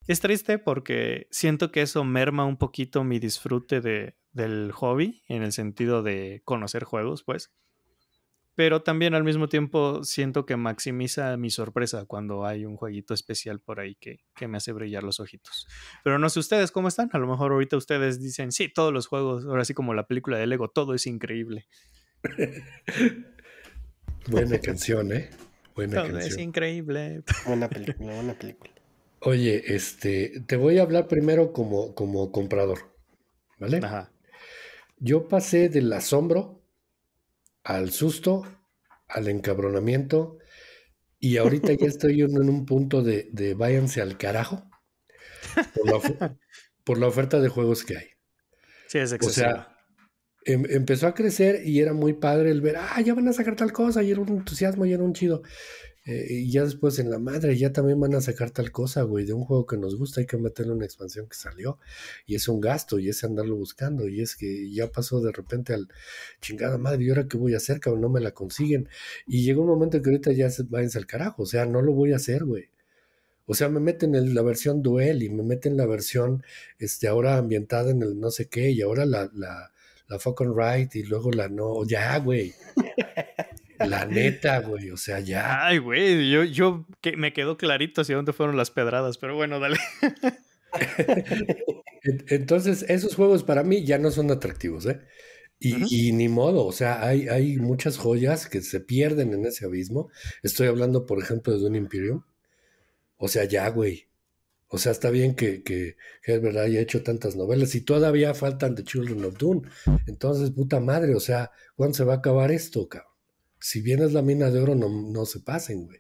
es triste porque siento que eso merma un poquito mi disfrute de, del hobby en el sentido de conocer juegos, pues. Pero también al mismo tiempo siento que maximiza mi sorpresa cuando hay un jueguito especial por ahí que, que me hace brillar los ojitos. Pero no sé ustedes cómo están. A lo mejor ahorita ustedes dicen, sí, todos los juegos, ahora sí como la película de Lego, todo es increíble. Buena canción, ¿eh? Es increíble. Buena película, buena película. Oye, este, te voy a hablar primero como, como comprador, ¿vale? Yo pasé del asombro al susto, al encabronamiento, y ahorita ya estoy en un punto de, váyanse al carajo por la, oferta de juegos que hay. Sí, es excesivo. O sea, Em, empezó a crecer y era muy padre el ver, ah, ya van a sacar tal cosa, y era un entusiasmo, y era un chido. Eh, y ya después en la madre, ya también van a sacar tal cosa, güey, de un juego que nos gusta, hay que meterle una expansión que salió, y es un gasto, y es andarlo buscando, y es que ya pasó de repente al chingada madre, ¿y ahora qué voy a hacer, cabrón? No me la consiguen. Y llegó un momento que ahorita ya se, váyanse al carajo, o sea, no lo voy a hacer, güey. O sea, me meten en la versión duel y me meten la versión este, ahora ambientada en el no sé qué y ahora la, la fucking right y luego la no. Ya, güey. La neta, güey, o sea, ya. Ay, güey, yo, yo que me quedó clarito hacia dónde fueron las pedradas, pero bueno, dale. Entonces, esos juegos para mí ya no son atractivos, ¿eh? Y, ni modo, o sea, hay, hay muchas joyas que se pierden en ese abismo. Estoy hablando, por ejemplo, de un Imperium. O sea, ya, güey. O sea, está bien que, que Herbert haya hecho tantas novelas y todavía faltan The Children of Dune. Entonces, puta madre, o sea, ¿cuándo se va a acabar esto, cabrón? Si bien la mina de oro, no, no se pasen, güey.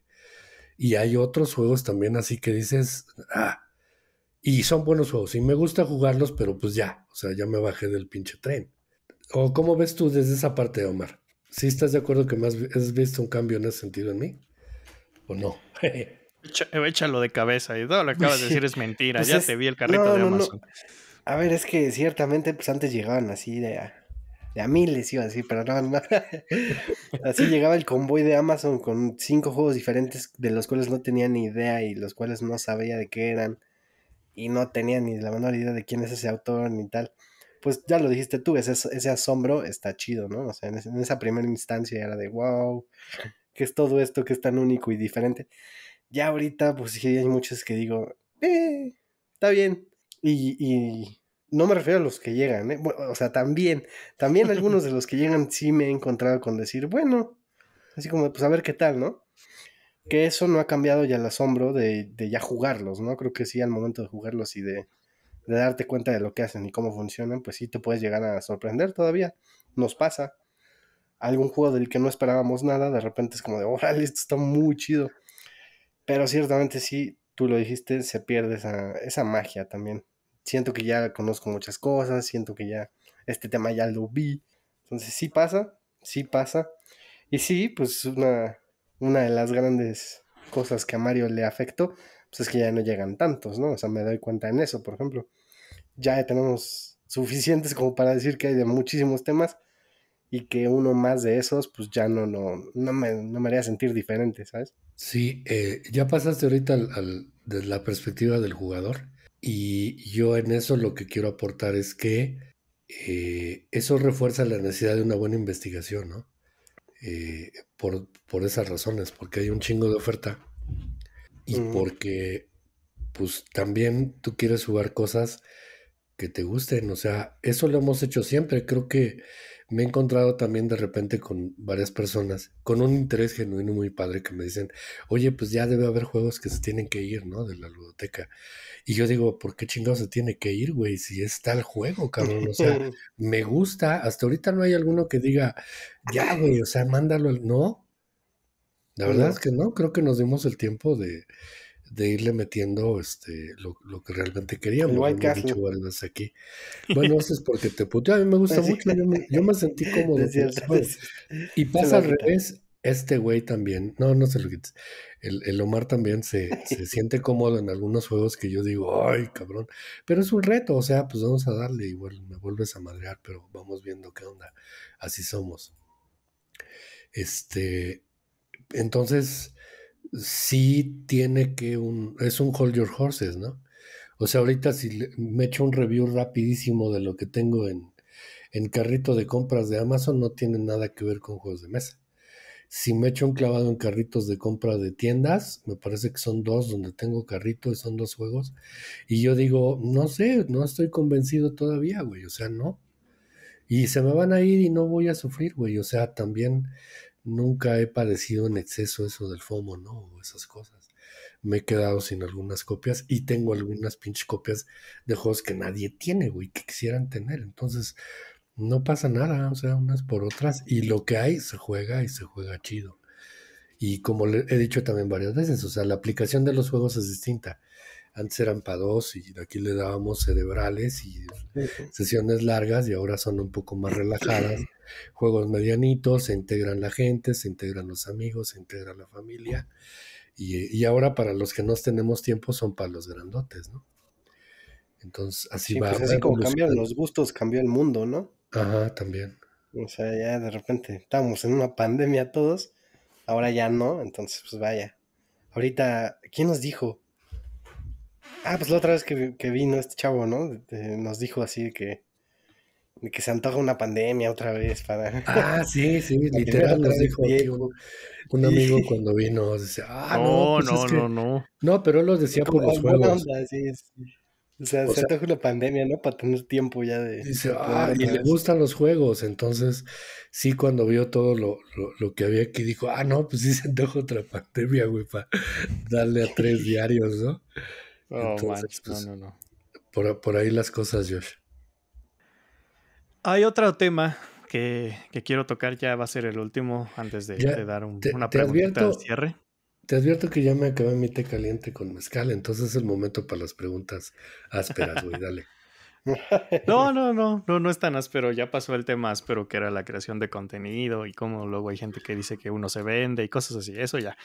Y hay otros juegos también así que dices, ah, y son buenos juegos. Y me gusta jugarlos, pero pues ya, o sea, ya me bajé del pinche tren. ¿O cómo ves tú desde esa parte, Omar? ¿Sí estás de acuerdo que más has visto un cambio en ese sentido en mí? ¿O no? échalo de cabeza y todo lo que acabas de decir es mentira. Pues ya te vi el carrito de Amazon. A ver, es que ciertamente pues antes llegaban así de a, de a miles, iba así, pero no, así llegaba el convoy de Amazon con cinco juegos diferentes de los cuales no tenía ni idea y los cuales no sabía de qué eran y no tenía ni la menor idea de quién es ese autor ni tal. Pues ya lo dijiste tú, ese, ese asombro está chido, ¿no? O sea, en, esa primera instancia era de wow, Que es todo esto que es tan único y diferente? Ya ahorita, pues sí, hay muchos que digo, eh, está bien. Y, y, no me refiero a los que llegan, ¿eh? o sea, también, también algunos de los que llegan sí me he encontrado con decir, bueno, así como, pues a ver qué tal, ¿no? Que eso no ha cambiado ya el asombro de, de ya jugarlos, ¿no? Creo que sí, al momento de jugarlos y de, de darte cuenta de lo que hacen y cómo funcionan, pues sí te puedes llegar a sorprender todavía. Nos pasa. Algún juego del que no esperábamos nada, de repente es como de, órale, esto está muy chido. Pero ciertamente sí, tú lo dijiste, se pierde esa, magia también. Siento que ya conozco muchas cosas, siento que ya este tema ya lo vi. Entonces sí pasa, sí pasa. Y sí, pues una, una de las grandes cosas que a Mario le afectó, pues es que ya no llegan tantos, ¿no? O sea, me doy cuenta en eso, por ejemplo. Ya tenemos suficientes como para decir que hay de muchísimos temas y que uno más de esos, pues ya no, no, no, me, no me haría sentir diferente, ¿sabes? Sí, eh, ya pasaste ahorita al, desde la perspectiva del jugador y yo en eso lo que quiero aportar es que eh, eso refuerza la necesidad de una buena investigación, ¿no? Eh, por, por, esas razones, porque hay un chingo de oferta y porque pues también tú quieres jugar cosas que te gusten, o sea, eso lo hemos hecho siempre, creo que me he encontrado también de repente con varias personas con un interés genuino muy padre que me dicen, oye, pues ya debe haber juegos que se tienen que ir, ¿no? De la ludoteca. Y yo digo, ¿por qué chingados se tiene que ir, güey? Si es tal juego, cabrón. O sea, me gusta. Hasta ahorita no hay alguno que diga, ya, güey, o sea, mándalo. No. La verdad es que no, creo que nos dimos el tiempo de, de irle metiendo este, lo, lo que realmente queríamos. El aquí. Bueno, eso es porque te puteó. A mí me gusta pues mucho. Yo me, sentí cómodo. y pasa al revés. Este güey también. No, no se lo quites. El, el Omar también se, se siente cómodo en algunos juegos que yo digo, ay, cabrón. Pero es un reto. O sea, pues vamos a darle. Igual me vuelves a madrear, pero vamos viendo qué onda. Así somos. Este. Entonces sí tiene que un, es un hold your horses, ¿no? O sea, ahorita si me echo un review rapidísimo de lo que tengo en, en carrito de compras de Amazon, no tiene nada que ver con juegos de mesa. Si me echo un clavado en carritos de compra de tiendas, me parece que son dos donde tengo carrito y son dos juegos. Y yo digo, no sé, no estoy convencido todavía, güey, o sea, no. Y se me van a ir y no voy a sufrir, güey, o sea, también nunca he padecido en exceso eso del FOMO, ¿no? O esas cosas. Me he quedado sin algunas copias y tengo algunas pinches copias de juegos que nadie tiene, güey, que quisieran tener. Entonces, no pasa nada, o sea, unas por otras. Y lo que hay se juega y se juega chido. Y como le he dicho también varias veces, o sea, la aplicación de los juegos es distinta antes eran para dos y aquí le dábamos cerebrales y sesiones largas y ahora son un poco más relajadas. Juegos medianitos, se integran la gente, se integran los amigos, se integra la familia. Y, ahora para los que no tenemos tiempo son para los grandotes, ¿no? Entonces así va. Pues así como cambian los gustos, cambió el mundo, ¿no? Ajá, también. O sea, ya de repente estamos en una pandemia todos, ahora ya no, entonces pues vaya. Ahorita, ¿quién nos dijo? Ah, pues la otra vez que, vino este chavo, ¿no? nos dijo así que, que se antoja una pandemia otra vez para... Ah, sí, sí, literal nos dijo un, amigo cuando vino, ah, no, no, pues no, no, no, pero él los decía por los juegos. sí, sí. O sea, se antoja una pandemia, ¿no? Para tener tiempo ya de... Dice, ah, y le gustan los juegos, entonces sí cuando vio todo lo, lo que había aquí dijo, ah, no, pues sí se antoja otra pandemia, güey, para darle a tres diarios, ¿no? Oh, pues, no, no, no. Por, ahí las cosas, Josh. Hay otro tema que, quiero tocar, ya va a ser el último antes de, dar una pregunta cierre. Te advierto que ya me acabé mi té caliente con mezcal, entonces es el momento para las preguntas ásperas, güey, dale. No, no, no, no, no es tan áspero. Ya pasó el tema aspero que era la creación de contenido y cómo luego hay gente que dice que uno se vende y cosas así. Eso ya,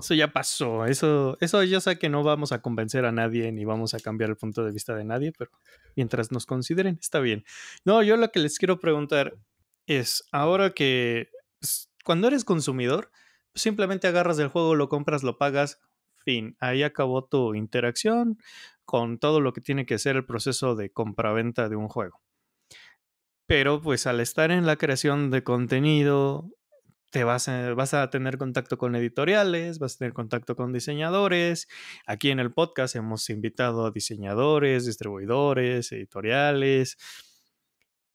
eso ya pasó. Eso, eso sé que no vamos a convencer a nadie ni vamos a cambiar el punto de vista de nadie, pero mientras nos consideren, está bien. No, yo lo que les quiero preguntar es, ahora que pues, cuando eres consumidor, simplemente agarras el juego, lo compras, lo pagas, fin, ahí acabó tu interacción, con todo lo que tiene que ser el proceso de compraventa de un juego. Pero pues al estar en la creación de contenido, te vas a, vas a tener contacto con editoriales, vas a tener contacto con diseñadores. Aquí en el podcast hemos invitado a diseñadores, distribuidores, editoriales.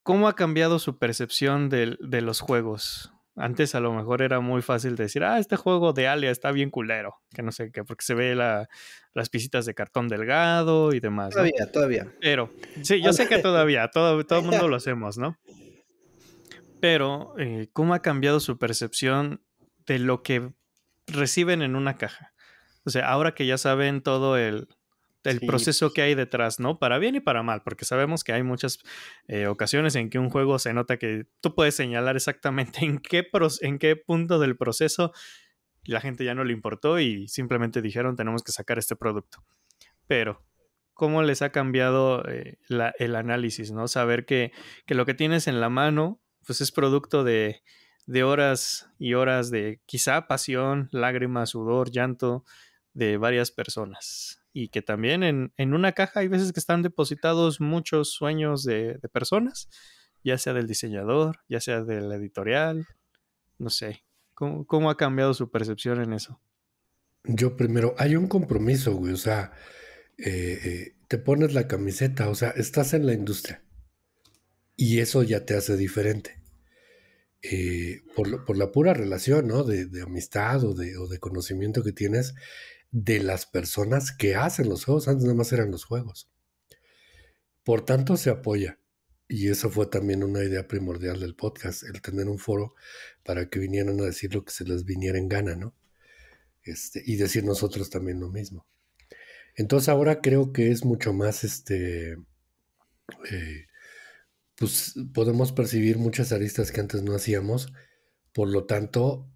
¿Cómo ha cambiado su percepción de los juegos? Antes a lo mejor era muy fácil decir, ah, este juego de Alia está bien culero, que no sé qué, porque se ve las pisitas de cartón delgado y demás. Todavía, todavía. Pero, sí, yo sé que todavía, todo, todo el mundo lo hacemos, ¿no? Pero, eh, ¿cómo ha cambiado su percepción de lo que reciben en una caja? O sea, ahora que ya saben todo el, el proceso pues. que hay detrás, ¿no? Para bien y para mal, porque sabemos que hay muchas eh, ocasiones en que un juego se nota que tú puedes señalar exactamente en qué, en qué punto del proceso la gente ya no le importó y simplemente dijeron tenemos que sacar este producto. Pero, ¿cómo les ha cambiado eh, el análisis, ¿no? Saber que, lo que tienes en la mano, pues es producto de, de horas y horas de quizá pasión, lágrimas, sudor, llanto de varias personas y que también en, una caja hay veces que están depositados muchos sueños de, personas, ya sea del diseñador, ya sea del editorial, no sé. ¿Cómo, ha cambiado su percepción en eso? Yo primero, hay un compromiso, güey, o sea, eh, eh, te pones la camiseta, o sea, estás en la industria y eso ya te hace diferente. Eh, por, la pura relación, ¿no? De, amistad o o de, conocimiento que tienes de las personas que hacen los juegos. Antes nada más eran los juegos. Por tanto, se apoya. Y eso fue también una idea primordial del podcast, el tener un foro para que vinieran a decir lo que se les viniera en gana, ¿no? Este, y decir nosotros también lo mismo. Entonces ahora creo que es mucho más, este, eh, pues podemos percibir muchas aristas que antes no hacíamos, por lo tanto,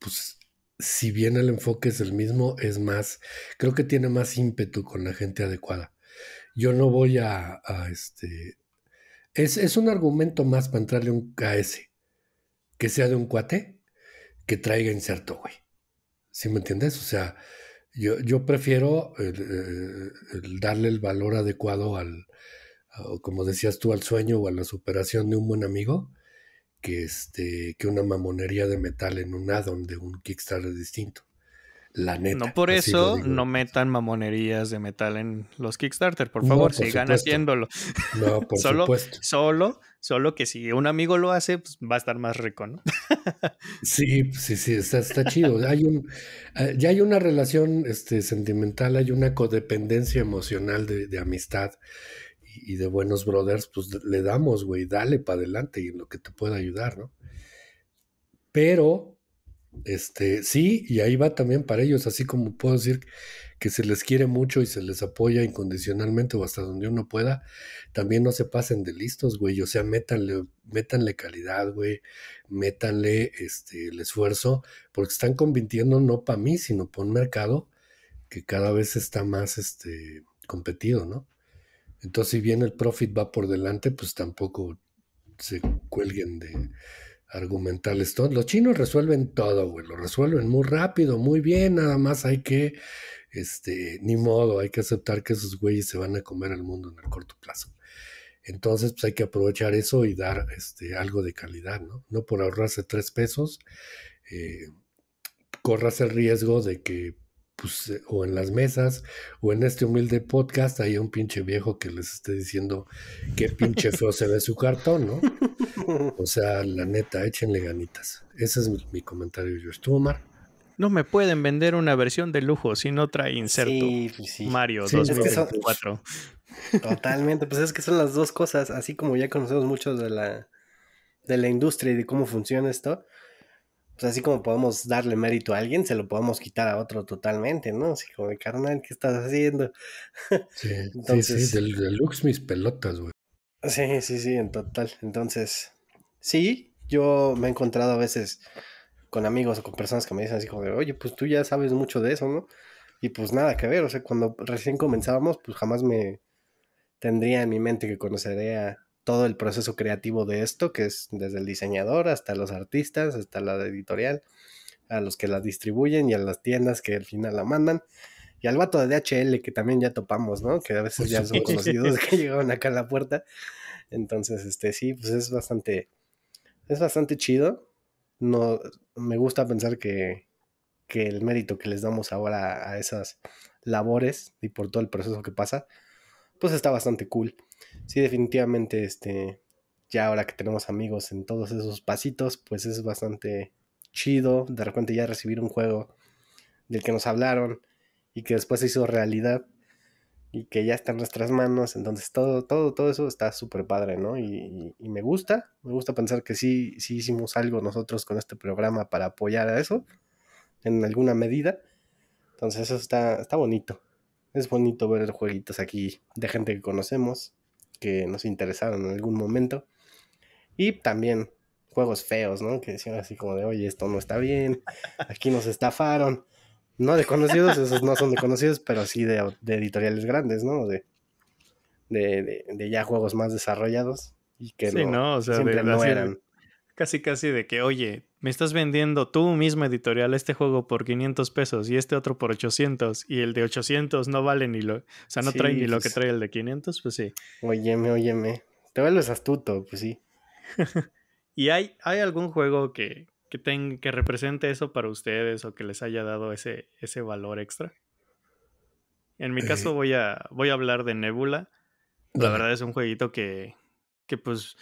pues si bien el enfoque es el mismo, es más, creo que tiene más ímpetu con la gente adecuada. Yo no voy a, este, es, un argumento más para entrarle un KS, que sea de un cuate, que traiga inserto, güey. ¿Sí me entiendes? O sea, yo, prefiero eh, darle el valor adecuado al, como decías tú, al sueño o a la superación de un buen amigo, que, este, que una mamonería de metal en un addon de un Kickstarter distinto. La neta. No por eso no metan mamonerías de metal en los Kickstarter, por favor, sigan haciéndolo. No, por solo, supuesto. Solo, solo que si un amigo lo hace, pues va a estar más rico, ¿no? sí, sí, sí, está, está chido. Hay un, eh, ya hay una relación este, sentimental, hay una codependencia emocional de amistad y, de buenos brothers, pues le damos, güey, dale para adelante y en lo que te pueda ayudar, ¿no? Pero, este, sí, y ahí va también para ellos, así como puedo decir que se les quiere mucho y se les apoya incondicionalmente o hasta donde uno pueda, también no se pasen de listos, güey, o sea, métanle, métanle calidad, güey, métanle este, el esfuerzo, porque están convirtiendo no para mí, sino para un mercado que cada vez está más este, competido, ¿no? Entonces, si bien el profit va por delante, pues tampoco se cuelguen de argumentales todo. Los chinos resuelven todo, güey, lo resuelven muy rápido, muy bien, nada más hay que, este, ni modo, hay que aceptar que esos güeyes se van a comer al mundo en el corto plazo. Entonces, pues hay que aprovechar eso y dar este, algo de calidad, ¿no? No por ahorrarse tres pesos, eh, corras el riesgo de que pues, eh, o en las mesas, o en este humilde podcast, hay un pinche viejo que les esté diciendo qué pinche feo se ve su cartón, ¿no? O sea, la neta, échenle ganitas. Ese es mi, comentario. Yo estuvo No me pueden vender una versión de lujo sin otra inserto. Sí, pues sí. Mario dos 2024. totalmente, pues es que son las dos cosas, así como ya conocemos mucho de la, de la industria y de cómo funciona esto pues, así como podemos darle mérito a alguien, se lo podemos quitar a otro totalmente, ¿no? Así como, carnal, ¿qué estás haciendo? Sí, entonces, sí, sí, del, deluxe mis pelotas, güey. Sí, sí, sí, en total. Entonces, sí, yo me he encontrado a veces con amigos o con personas que me dicen así como oye, pues tú ya sabes mucho de eso, ¿no? Y pues nada que ver, o sea, cuando recién comenzábamos, pues jamás me tendría en mi mente que conocería todo el proceso creativo de esto, que es desde el diseñador hasta los artistas, hasta la editorial, a los que la distribuyen y a las tiendas que al final la mandan. Y al vato de DHL, que también ya topamos, ¿no? Que a veces ya son conocidos que llegaban acá a la puerta. Entonces, este, sí, pues es bastante, es bastante chido. No, me gusta pensar que, que el mérito que les damos ahora a esas labores y por todo el proceso que pasa, pues está bastante cool sí, definitivamente, este, ya ahora que tenemos amigos en todos esos pasitos, pues es bastante chido de repente ya recibir un juego del que nos hablaron y que después se hizo realidad y que ya está en nuestras manos. Entonces todo, todo, todo eso está súper padre, ¿no? Y, me gusta, me gusta pensar que sí, sí hicimos algo nosotros con este programa para apoyar a eso en alguna medida. Entonces eso está, está bonito. Es bonito ver jueguitos aquí de gente que conocemos que nos interesaron en algún momento. Y también juegos feos, ¿no? Que decían así como de, oye, esto no está bien, aquí nos estafaron. No de conocidos, esos no son de conocidos, pero sí de, editoriales grandes, ¿no? De, de, ya juegos más desarrollados y que no, siempre no eran casi casi de que, oye, me estás vendiendo tú mismo editorial este juego por 500 pesos y este otro por 800 y el de 800 no vale ni lo, o sea, no trae ni lo que trae el de 500, pues sí. Óyeme, óyeme, te vuelves astuto, pues sí. ¿Y hay, hay algún juego que, que, que represente eso para ustedes o que les haya dado ese, ese valor extra? En mi caso eh. voy a, voy a hablar de Nebula. La verdad es un jueguito que, que pues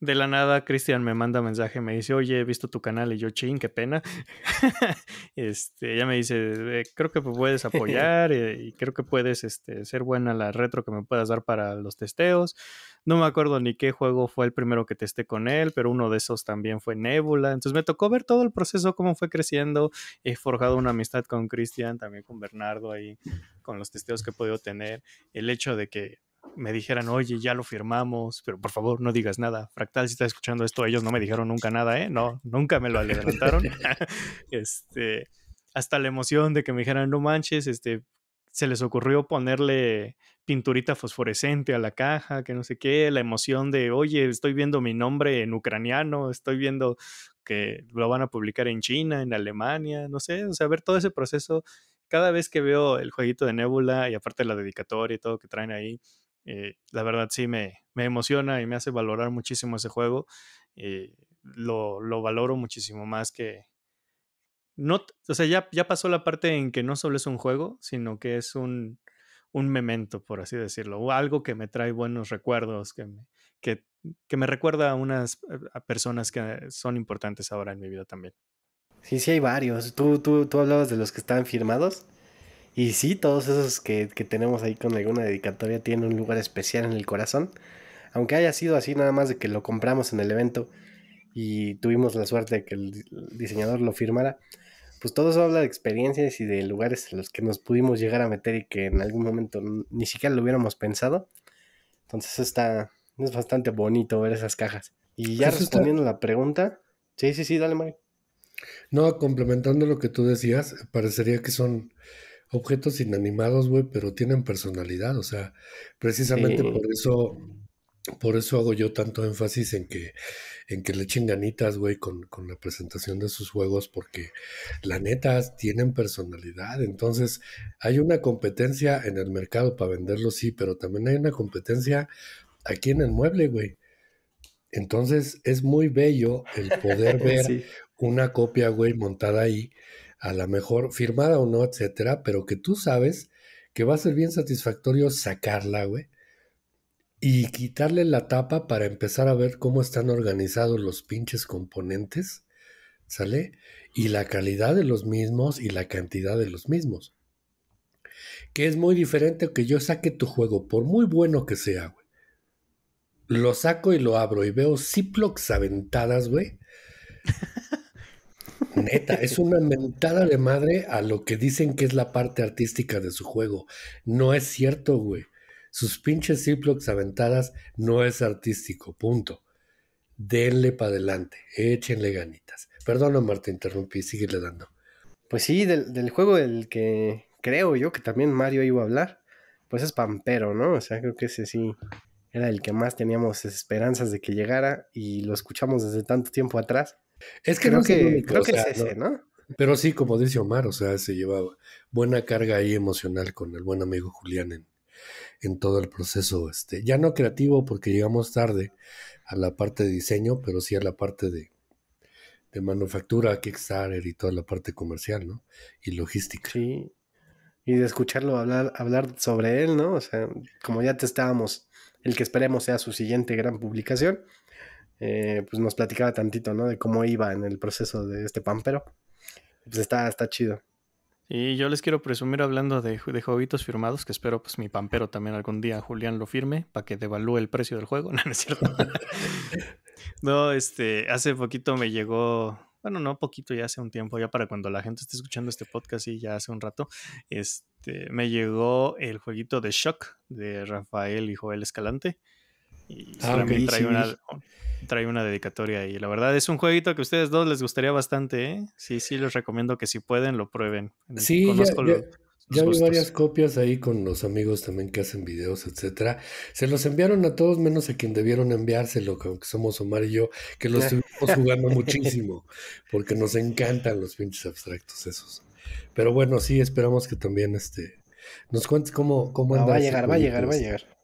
de la nada, Cristian me manda mensaje, me dice, oye, he visto tu canal, y yo, ching, qué pena. este, ella me dice, eh, creo que puedes apoyar eh, y, creo que puedes este, ser buena la retro que me puedas dar para los testeos. No me acuerdo ni qué juego fue el primero que testé con él, pero uno de esos también fue Nebula. Entonces me tocó ver todo el proceso, cómo fue creciendo. He forjado una amistad con Cristian, también con Bernardo ahí, con los testeos que he podido tener. El hecho de que me dijeran, oye, ya lo firmamos, pero por favor no digas nada. Fractal, si estás escuchando esto, ellos no me dijeron nunca nada, ¿eh? No, nunca me lo adelantaron. este, hasta la emoción de que me dijeran, no manches, este, se les ocurrió ponerle pinturita fosforescente a la caja, que no sé qué, la emoción de, oye, estoy viendo mi nombre en ucraniano, estoy viendo que lo van a publicar en China, en Alemania, no sé, o sea, ver todo ese proceso cada vez que veo el jueguito de Nebula y aparte la dedicatoria y todo que traen ahí, eh, la verdad sí me, emociona y me hace valorar muchísimo ese juego. Eh, lo, valoro muchísimo más que... No, o sea, ya, ya pasó la parte en que no solo es un juego, sino que es un, memento, por así decirlo, o algo que me trae buenos recuerdos, que me, que, me recuerda a unas personas que son importantes ahora en mi vida también. Sí, sí, hay varios. Tú, tú, tú hablabas de los que están firmados. Y sí, todos esos que, tenemos ahí con alguna dedicatoria tienen un lugar especial en el corazón. Aunque haya sido así nada más de que lo compramos en el evento y tuvimos la suerte de que el diseñador lo firmara, pues todo eso habla de experiencias y de lugares en los que nos pudimos llegar a meter y que en algún momento ni siquiera lo hubiéramos pensado. Entonces está, es bastante bonito ver esas cajas. Y ya pues respondiendo la pregunta, sí, sí, sí, dale, Mario. No, complementando lo que tú decías, parecería que son objetos inanimados, güey, pero tienen personalidad. O sea, precisamente por eso, por eso hago yo tanto énfasis en que, en que le echen ganitas, güey, con, la presentación de sus juegos, porque la neta tienen personalidad. Entonces, hay una competencia en el mercado para venderlo, sí, pero también hay una competencia aquí en el mueble, güey. Entonces, es muy bello el poder ver una copia, güey, montada ahí a la mejor firmada o no, etcétera, pero que tú sabes que va a ser bien satisfactorio sacarla, güey, y quitarle la tapa para empezar a ver cómo están organizados los pinches componentes, ¿sale? Y la calidad de los mismos y la cantidad de los mismos. Que es muy diferente que yo saque tu juego, por muy bueno que sea, güey. Lo saco y lo abro y veo Ziplocs aventadas, güey. Neta, es una mentada de madre a lo que dicen que es la parte artística de su juego. No es cierto, güey. Sus pinches Ziplocs aventadas no es artístico, punto. Denle para adelante, échenle ganitas. perdona Marta, interrumpí, le dando. Pues sí, del, del juego del que creo yo que también Mario iba a hablar, pues es Pampero, ¿no? O sea, creo que ese sí era el que más teníamos esperanzas de que llegara y lo escuchamos desde tanto tiempo atrás es que creo que, creo que ese, ¿no? Pero sí, como dice Omar, o sea, se llevaba buena carga ahí emocional con el buen amigo Julián en, todo el proceso, este, ya no creativo porque llegamos tarde a la parte de diseño, pero sí a la parte de, de manufactura, Kickstarter y toda la parte comercial, ¿no? Y logística. Sí. Y de escucharlo hablar, hablar sobre él, ¿no? O sea, como ya te estábamos, el que esperemos sea su siguiente gran publicación, eh, pues nos platicaba tantito, ¿no? De cómo iba en el proceso de este pampero. Pues está, está chido. Y yo les quiero presumir hablando de, de jueguitos firmados, que espero pues mi pampero también algún día Julián lo firme para que devalúe el precio del juego, no, no es cierto. no, este, hace poquito me llegó, bueno, no poquito, ya hace un tiempo, ya para cuando la gente esté escuchando este podcast y ya hace un rato, este, me llegó el jueguito de Shock de Rafael y Joel Escalante. Y ah, trae, una, dedicatoria y la verdad es un jueguito que a ustedes dos les gustaría bastante, ¿eh? Sí, sí, les recomiendo que si pueden lo prueben. Sí, ya, vi varias copias ahí con los amigos también que hacen videos, etcétera. Se los enviaron a todos menos a quien debieron enviárselo, aunque somos Omar y yo, que los estuvimos jugando muchísimo, porque nos encantan los pinches abstractos esos. Pero bueno, sí, esperamos que también este nos cuentes cómo, cómo Va a llegar, va a llegar, va a llegar.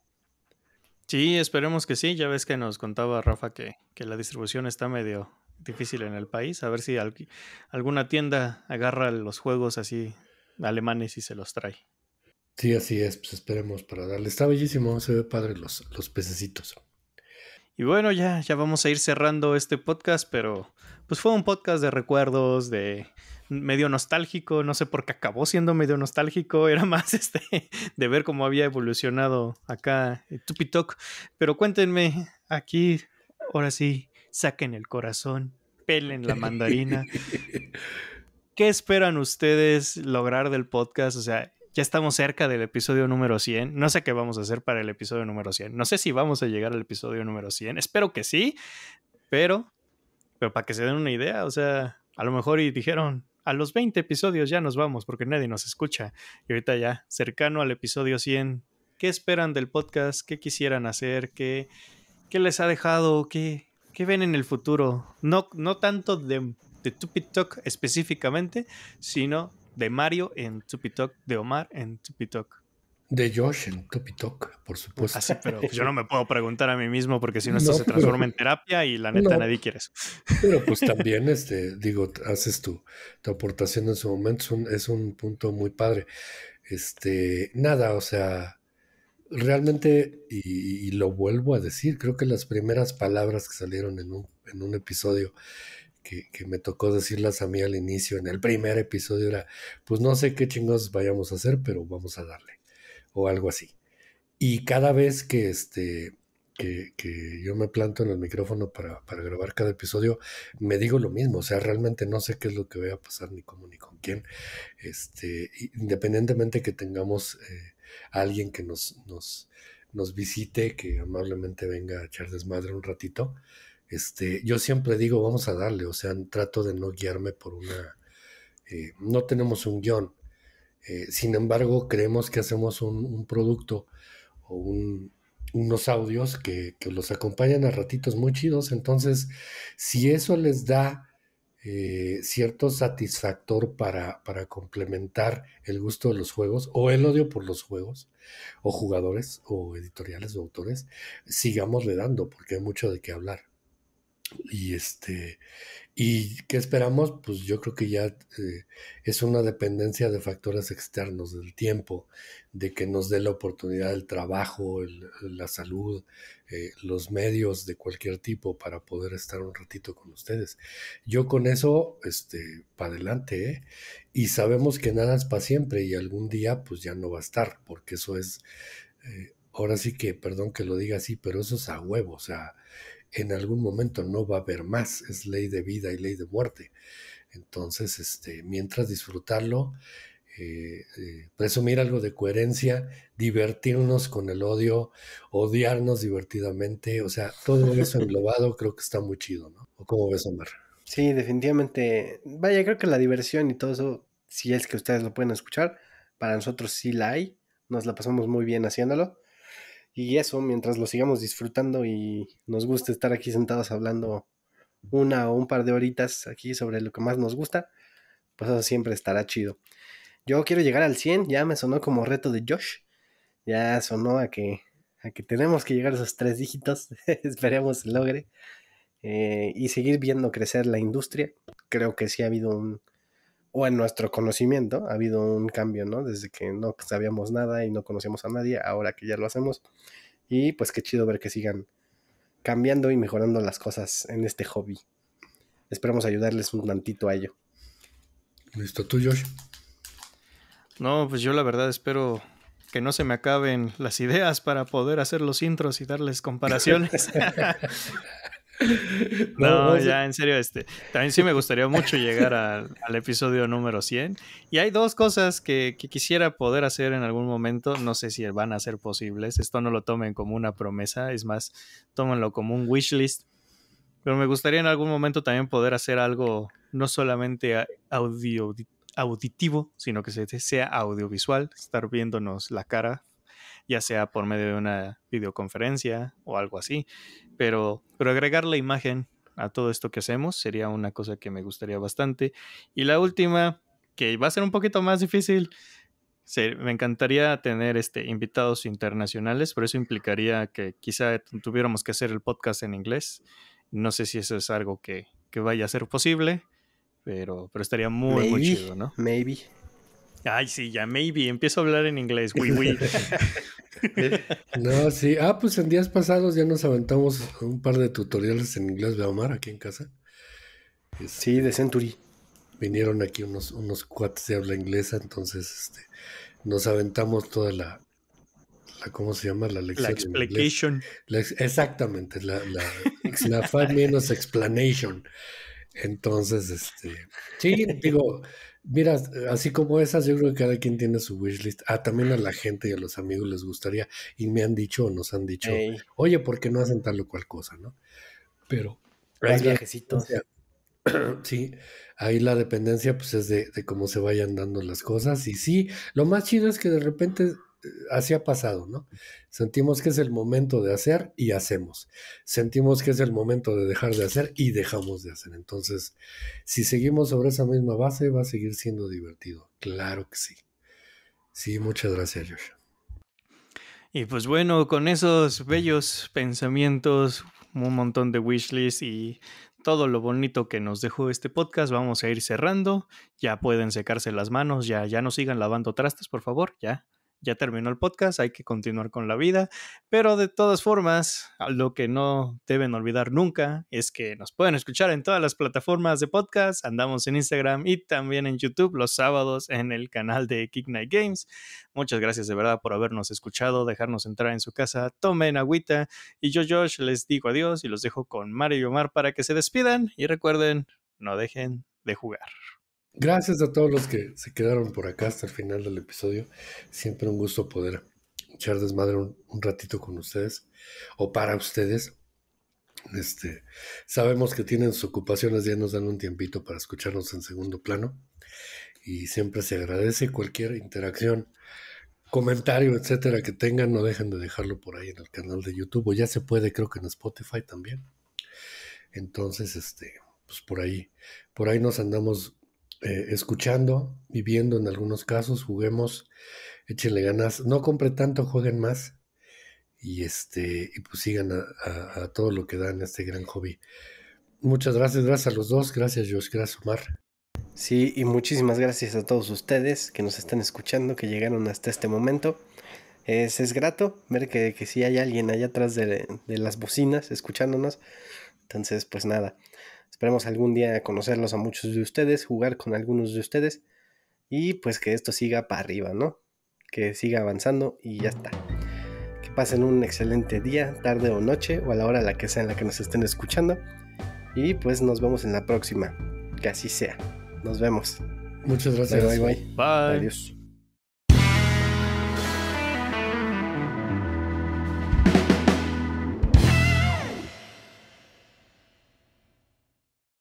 Sí, esperemos que sí. Ya ves que nos contaba Rafa que, la distribución está medio difícil en el país. A ver si alguna tienda agarra los juegos así alemanes y se los trae. Sí, así es. Pues esperemos para darle. Está bellísimo, se ve padre los, los pececitos. Y bueno, ya, ya vamos a ir cerrando este podcast, pero pues fue un podcast de recuerdos, de medio nostálgico, no sé por qué acabó siendo medio nostálgico, era más este de ver cómo había evolucionado acá eh, tupitoc Pero cuéntenme, aquí, ahora sí, saquen el corazón, pelen la mandarina. ¿Qué esperan ustedes lograr del podcast? O sea, ya estamos cerca del episodio número 100. No sé qué vamos a hacer para el episodio número 100. No sé si vamos a llegar al episodio número 100. Espero que sí, pero, pero para que se den una idea, o sea, a lo mejor y dijeron, a los 20 episodios ya nos vamos porque nadie nos escucha. Y ahorita ya, cercano al episodio 100, ¿qué esperan del podcast? ¿Qué quisieran hacer? ¿Qué, qué les ha dejado? ¿Qué, ven en el futuro? No, no tanto de, de Tupi Talk específicamente, sino de Mario en Tupi Talk, de Omar en Tupi Talk. De Josh en Talk, por supuesto. pero pues yo no me puedo preguntar a mí mismo porque si no, esto se transforma en terapia y la neta nadie quiere eso. Pero pues también, este, digo, haces tu, tu aportación en su momento, es un, punto muy padre. Este, nada, o sea, realmente, y, lo vuelvo a decir, creo que las primeras palabras que salieron en un, episodio que, me tocó decirlas a mí al inicio, en el primer episodio, era, pues no sé qué chingos vayamos a hacer, pero vamos a darle o algo así. Y cada vez que, este, que, yo me planto en el micrófono para, grabar cada episodio, me digo lo mismo, o sea, realmente no sé qué es lo que voy a pasar ni cómo ni con quién, este, independientemente que tengamos eh, alguien que nos, nos, nos visite, que amablemente venga a echar desmadre un ratito. Este, yo siempre digo, vamos a darle, o sea, trato de no guiarme por una, eh, no tenemos un guión, eh, sin embargo, creemos que hacemos un, producto o unos audios que, los acompañan a ratitos muy chidos. Entonces, si eso les da eh, cierto satisfactor para, complementar el gusto de los juegos o el odio por los juegos, o jugadores, o editoriales, o autores, sigamos le dando, porque hay mucho de qué hablar. Y este, y qué esperamos, pues yo creo que ya eh, es una dependencia de factores externos, del tiempo, de que nos dé la oportunidad el trabajo, la salud, eh, los medios de cualquier tipo para poder estar un ratito con ustedes. Yo con eso, este, para adelante, ¿eh? y sabemos que nada es para siempre y algún día pues ya no va a estar, porque eso es ahora sí que, perdón que lo diga así, pero eso es a huevo, o sea, en algún momento no va a haber más, es ley de vida y ley de muerte. Entonces, este, mientras disfrutarlo, eh, eh, presumir algo de coherencia, divertirnos con el odio, odiarnos divertidamente, o sea, todo eso englobado creo que está muy chido, ¿no? ¿O cómo ves, Omar? Sí, definitivamente. Vaya, creo que la diversión y todo eso, si es que ustedes lo pueden escuchar, para nosotros sí la hay, nos la pasamos muy bien haciéndolo. Y eso, mientras lo sigamos disfrutando y nos gusta estar aquí sentados hablando una o un par de horitas aquí sobre lo que más nos gusta, pues eso siempre estará chido. Yo quiero llegar al 100, ya me sonó como reto de Josh, ya sonó a que, a que tenemos que llegar a esos tres dígitos, esperemos logre, eh, y seguir viendo crecer la industria. Creo que sí ha habido un, o en nuestro conocimiento ha habido un cambio, ¿no? Desde que no sabíamos nada y no conocíamos a nadie, ahora que ya lo hacemos. Y pues qué chido ver que sigan cambiando y mejorando las cosas en este hobby. Esperamos ayudarles un tantito a ello. Listo, tú, Josh. No, pues yo la verdad espero que no se me acaben las ideas para poder hacer los intros y darles comparaciones. No, ya en serio, este, también sí me gustaría mucho llegar al, episodio número 100. Y hay dos cosas que, quisiera poder hacer en algún momento, no sé si van a ser posibles, esto no lo tomen como una promesa, es más, tómenlo como un wish list. Pero me gustaría en algún momento también poder hacer algo no solamente audio, auditivo, sino que sea audiovisual, estar viéndonos la cara ya sea por medio de una videoconferencia o algo así. Pero, pero agregar la imagen a todo esto que hacemos sería una cosa que me gustaría bastante. Y la última, que va a ser un poquito más difícil, me encantaría tener este, invitados internacionales, pero eso implicaría que quizá tuviéramos que hacer el podcast en inglés. No sé si eso es algo que, vaya a ser posible, pero, pero estaría muy, muy chido, ¿no? Maybe. Ay, sí, ya maybe. Empiezo a hablar en inglés. Oui, oui. no, sí. Ah, pues en días pasados ya nos aventamos un par de tutoriales en inglés de Omar aquí en casa. sí, de este, Century. Vinieron aquí unos, unos cuates de habla inglesa, entonces este, nos aventamos toda la, ¿cómo se llama? La lección. exactamente, la, la, la explanation. Entonces, este, sí, digo, Mira, así como esas, yo creo que cada quien tiene su list. Ah, también a la gente y a los amigos les gustaría, y me han dicho o nos han dicho, oye, ¿por qué no hacen tal o cual cosa, no? Pero. Hay viajecitos. sí, ahí la dependencia, pues es de, de cómo se vayan dando las cosas. Y sí, lo más chido es que de repente así ha pasado, ¿no? Sentimos que es el momento de hacer y hacemos. Sentimos que es el momento de dejar de hacer y dejamos de hacer. Entonces, si seguimos sobre esa misma base, va a seguir siendo divertido. Claro que sí. Sí, muchas gracias, Josh. Y pues bueno, con esos bellos pensamientos, un montón de wishlists y todo lo bonito que nos dejó este podcast, vamos a ir cerrando. Ya pueden secarse las manos, ya, ya no sigan lavando trastes, por favor, ya ya terminó el podcast, hay que continuar con la vida, pero de todas formas, lo que no deben olvidar nunca es que nos pueden escuchar en todas las plataformas de podcast, andamos en Instagram y también en YouTube los sábados en el canal de Kick Games. Muchas gracias de verdad por habernos escuchado, dejarnos entrar en su casa, tomen agüita y yo Josh les digo adiós y los dejo con Mario y Omar para que se despidan y recuerden, no dejen de jugar. Gracias a todos los que se quedaron por acá hasta el final del episodio. Siempre un gusto poder echar desmadre un, ratito con ustedes o para ustedes. Este, sabemos que tienen sus ocupaciones, ya nos dan un tiempito para escucharnos en segundo plano y siempre se agradece cualquier interacción, comentario, etcétera que tengan, no dejen de dejarlo por ahí en el canal de YouTube o ya se puede, creo que en Spotify también. Entonces, este, pues por ahí, por ahí nos andamos eh, escuchando, viviendo en algunos casos, juguemos, échenle ganas, no compre tanto, jueguen más y este y pues sigan a, todo lo que dan este gran hobby. Muchas gracias, gracias a los dos, gracias Josh, gracias Omar. Sí, y muchísimas gracias a todos ustedes que nos están escuchando, que llegaron hasta este momento. Es, es grato ver que, si hay alguien allá atrás de, de las bocinas escuchándonos. Entonces, pues nada, Esperemos algún día conocerlos a muchos de ustedes, jugar con algunos de ustedes y pues que esto siga para arriba, ¿no? Que siga avanzando y ya está. Que pasen un excelente día, tarde o noche o a la hora la que sea en la que nos estén escuchando. Y pues nos vemos en la próxima. Que así sea. Nos vemos. Muchas gracias. bye. bye. Adiós.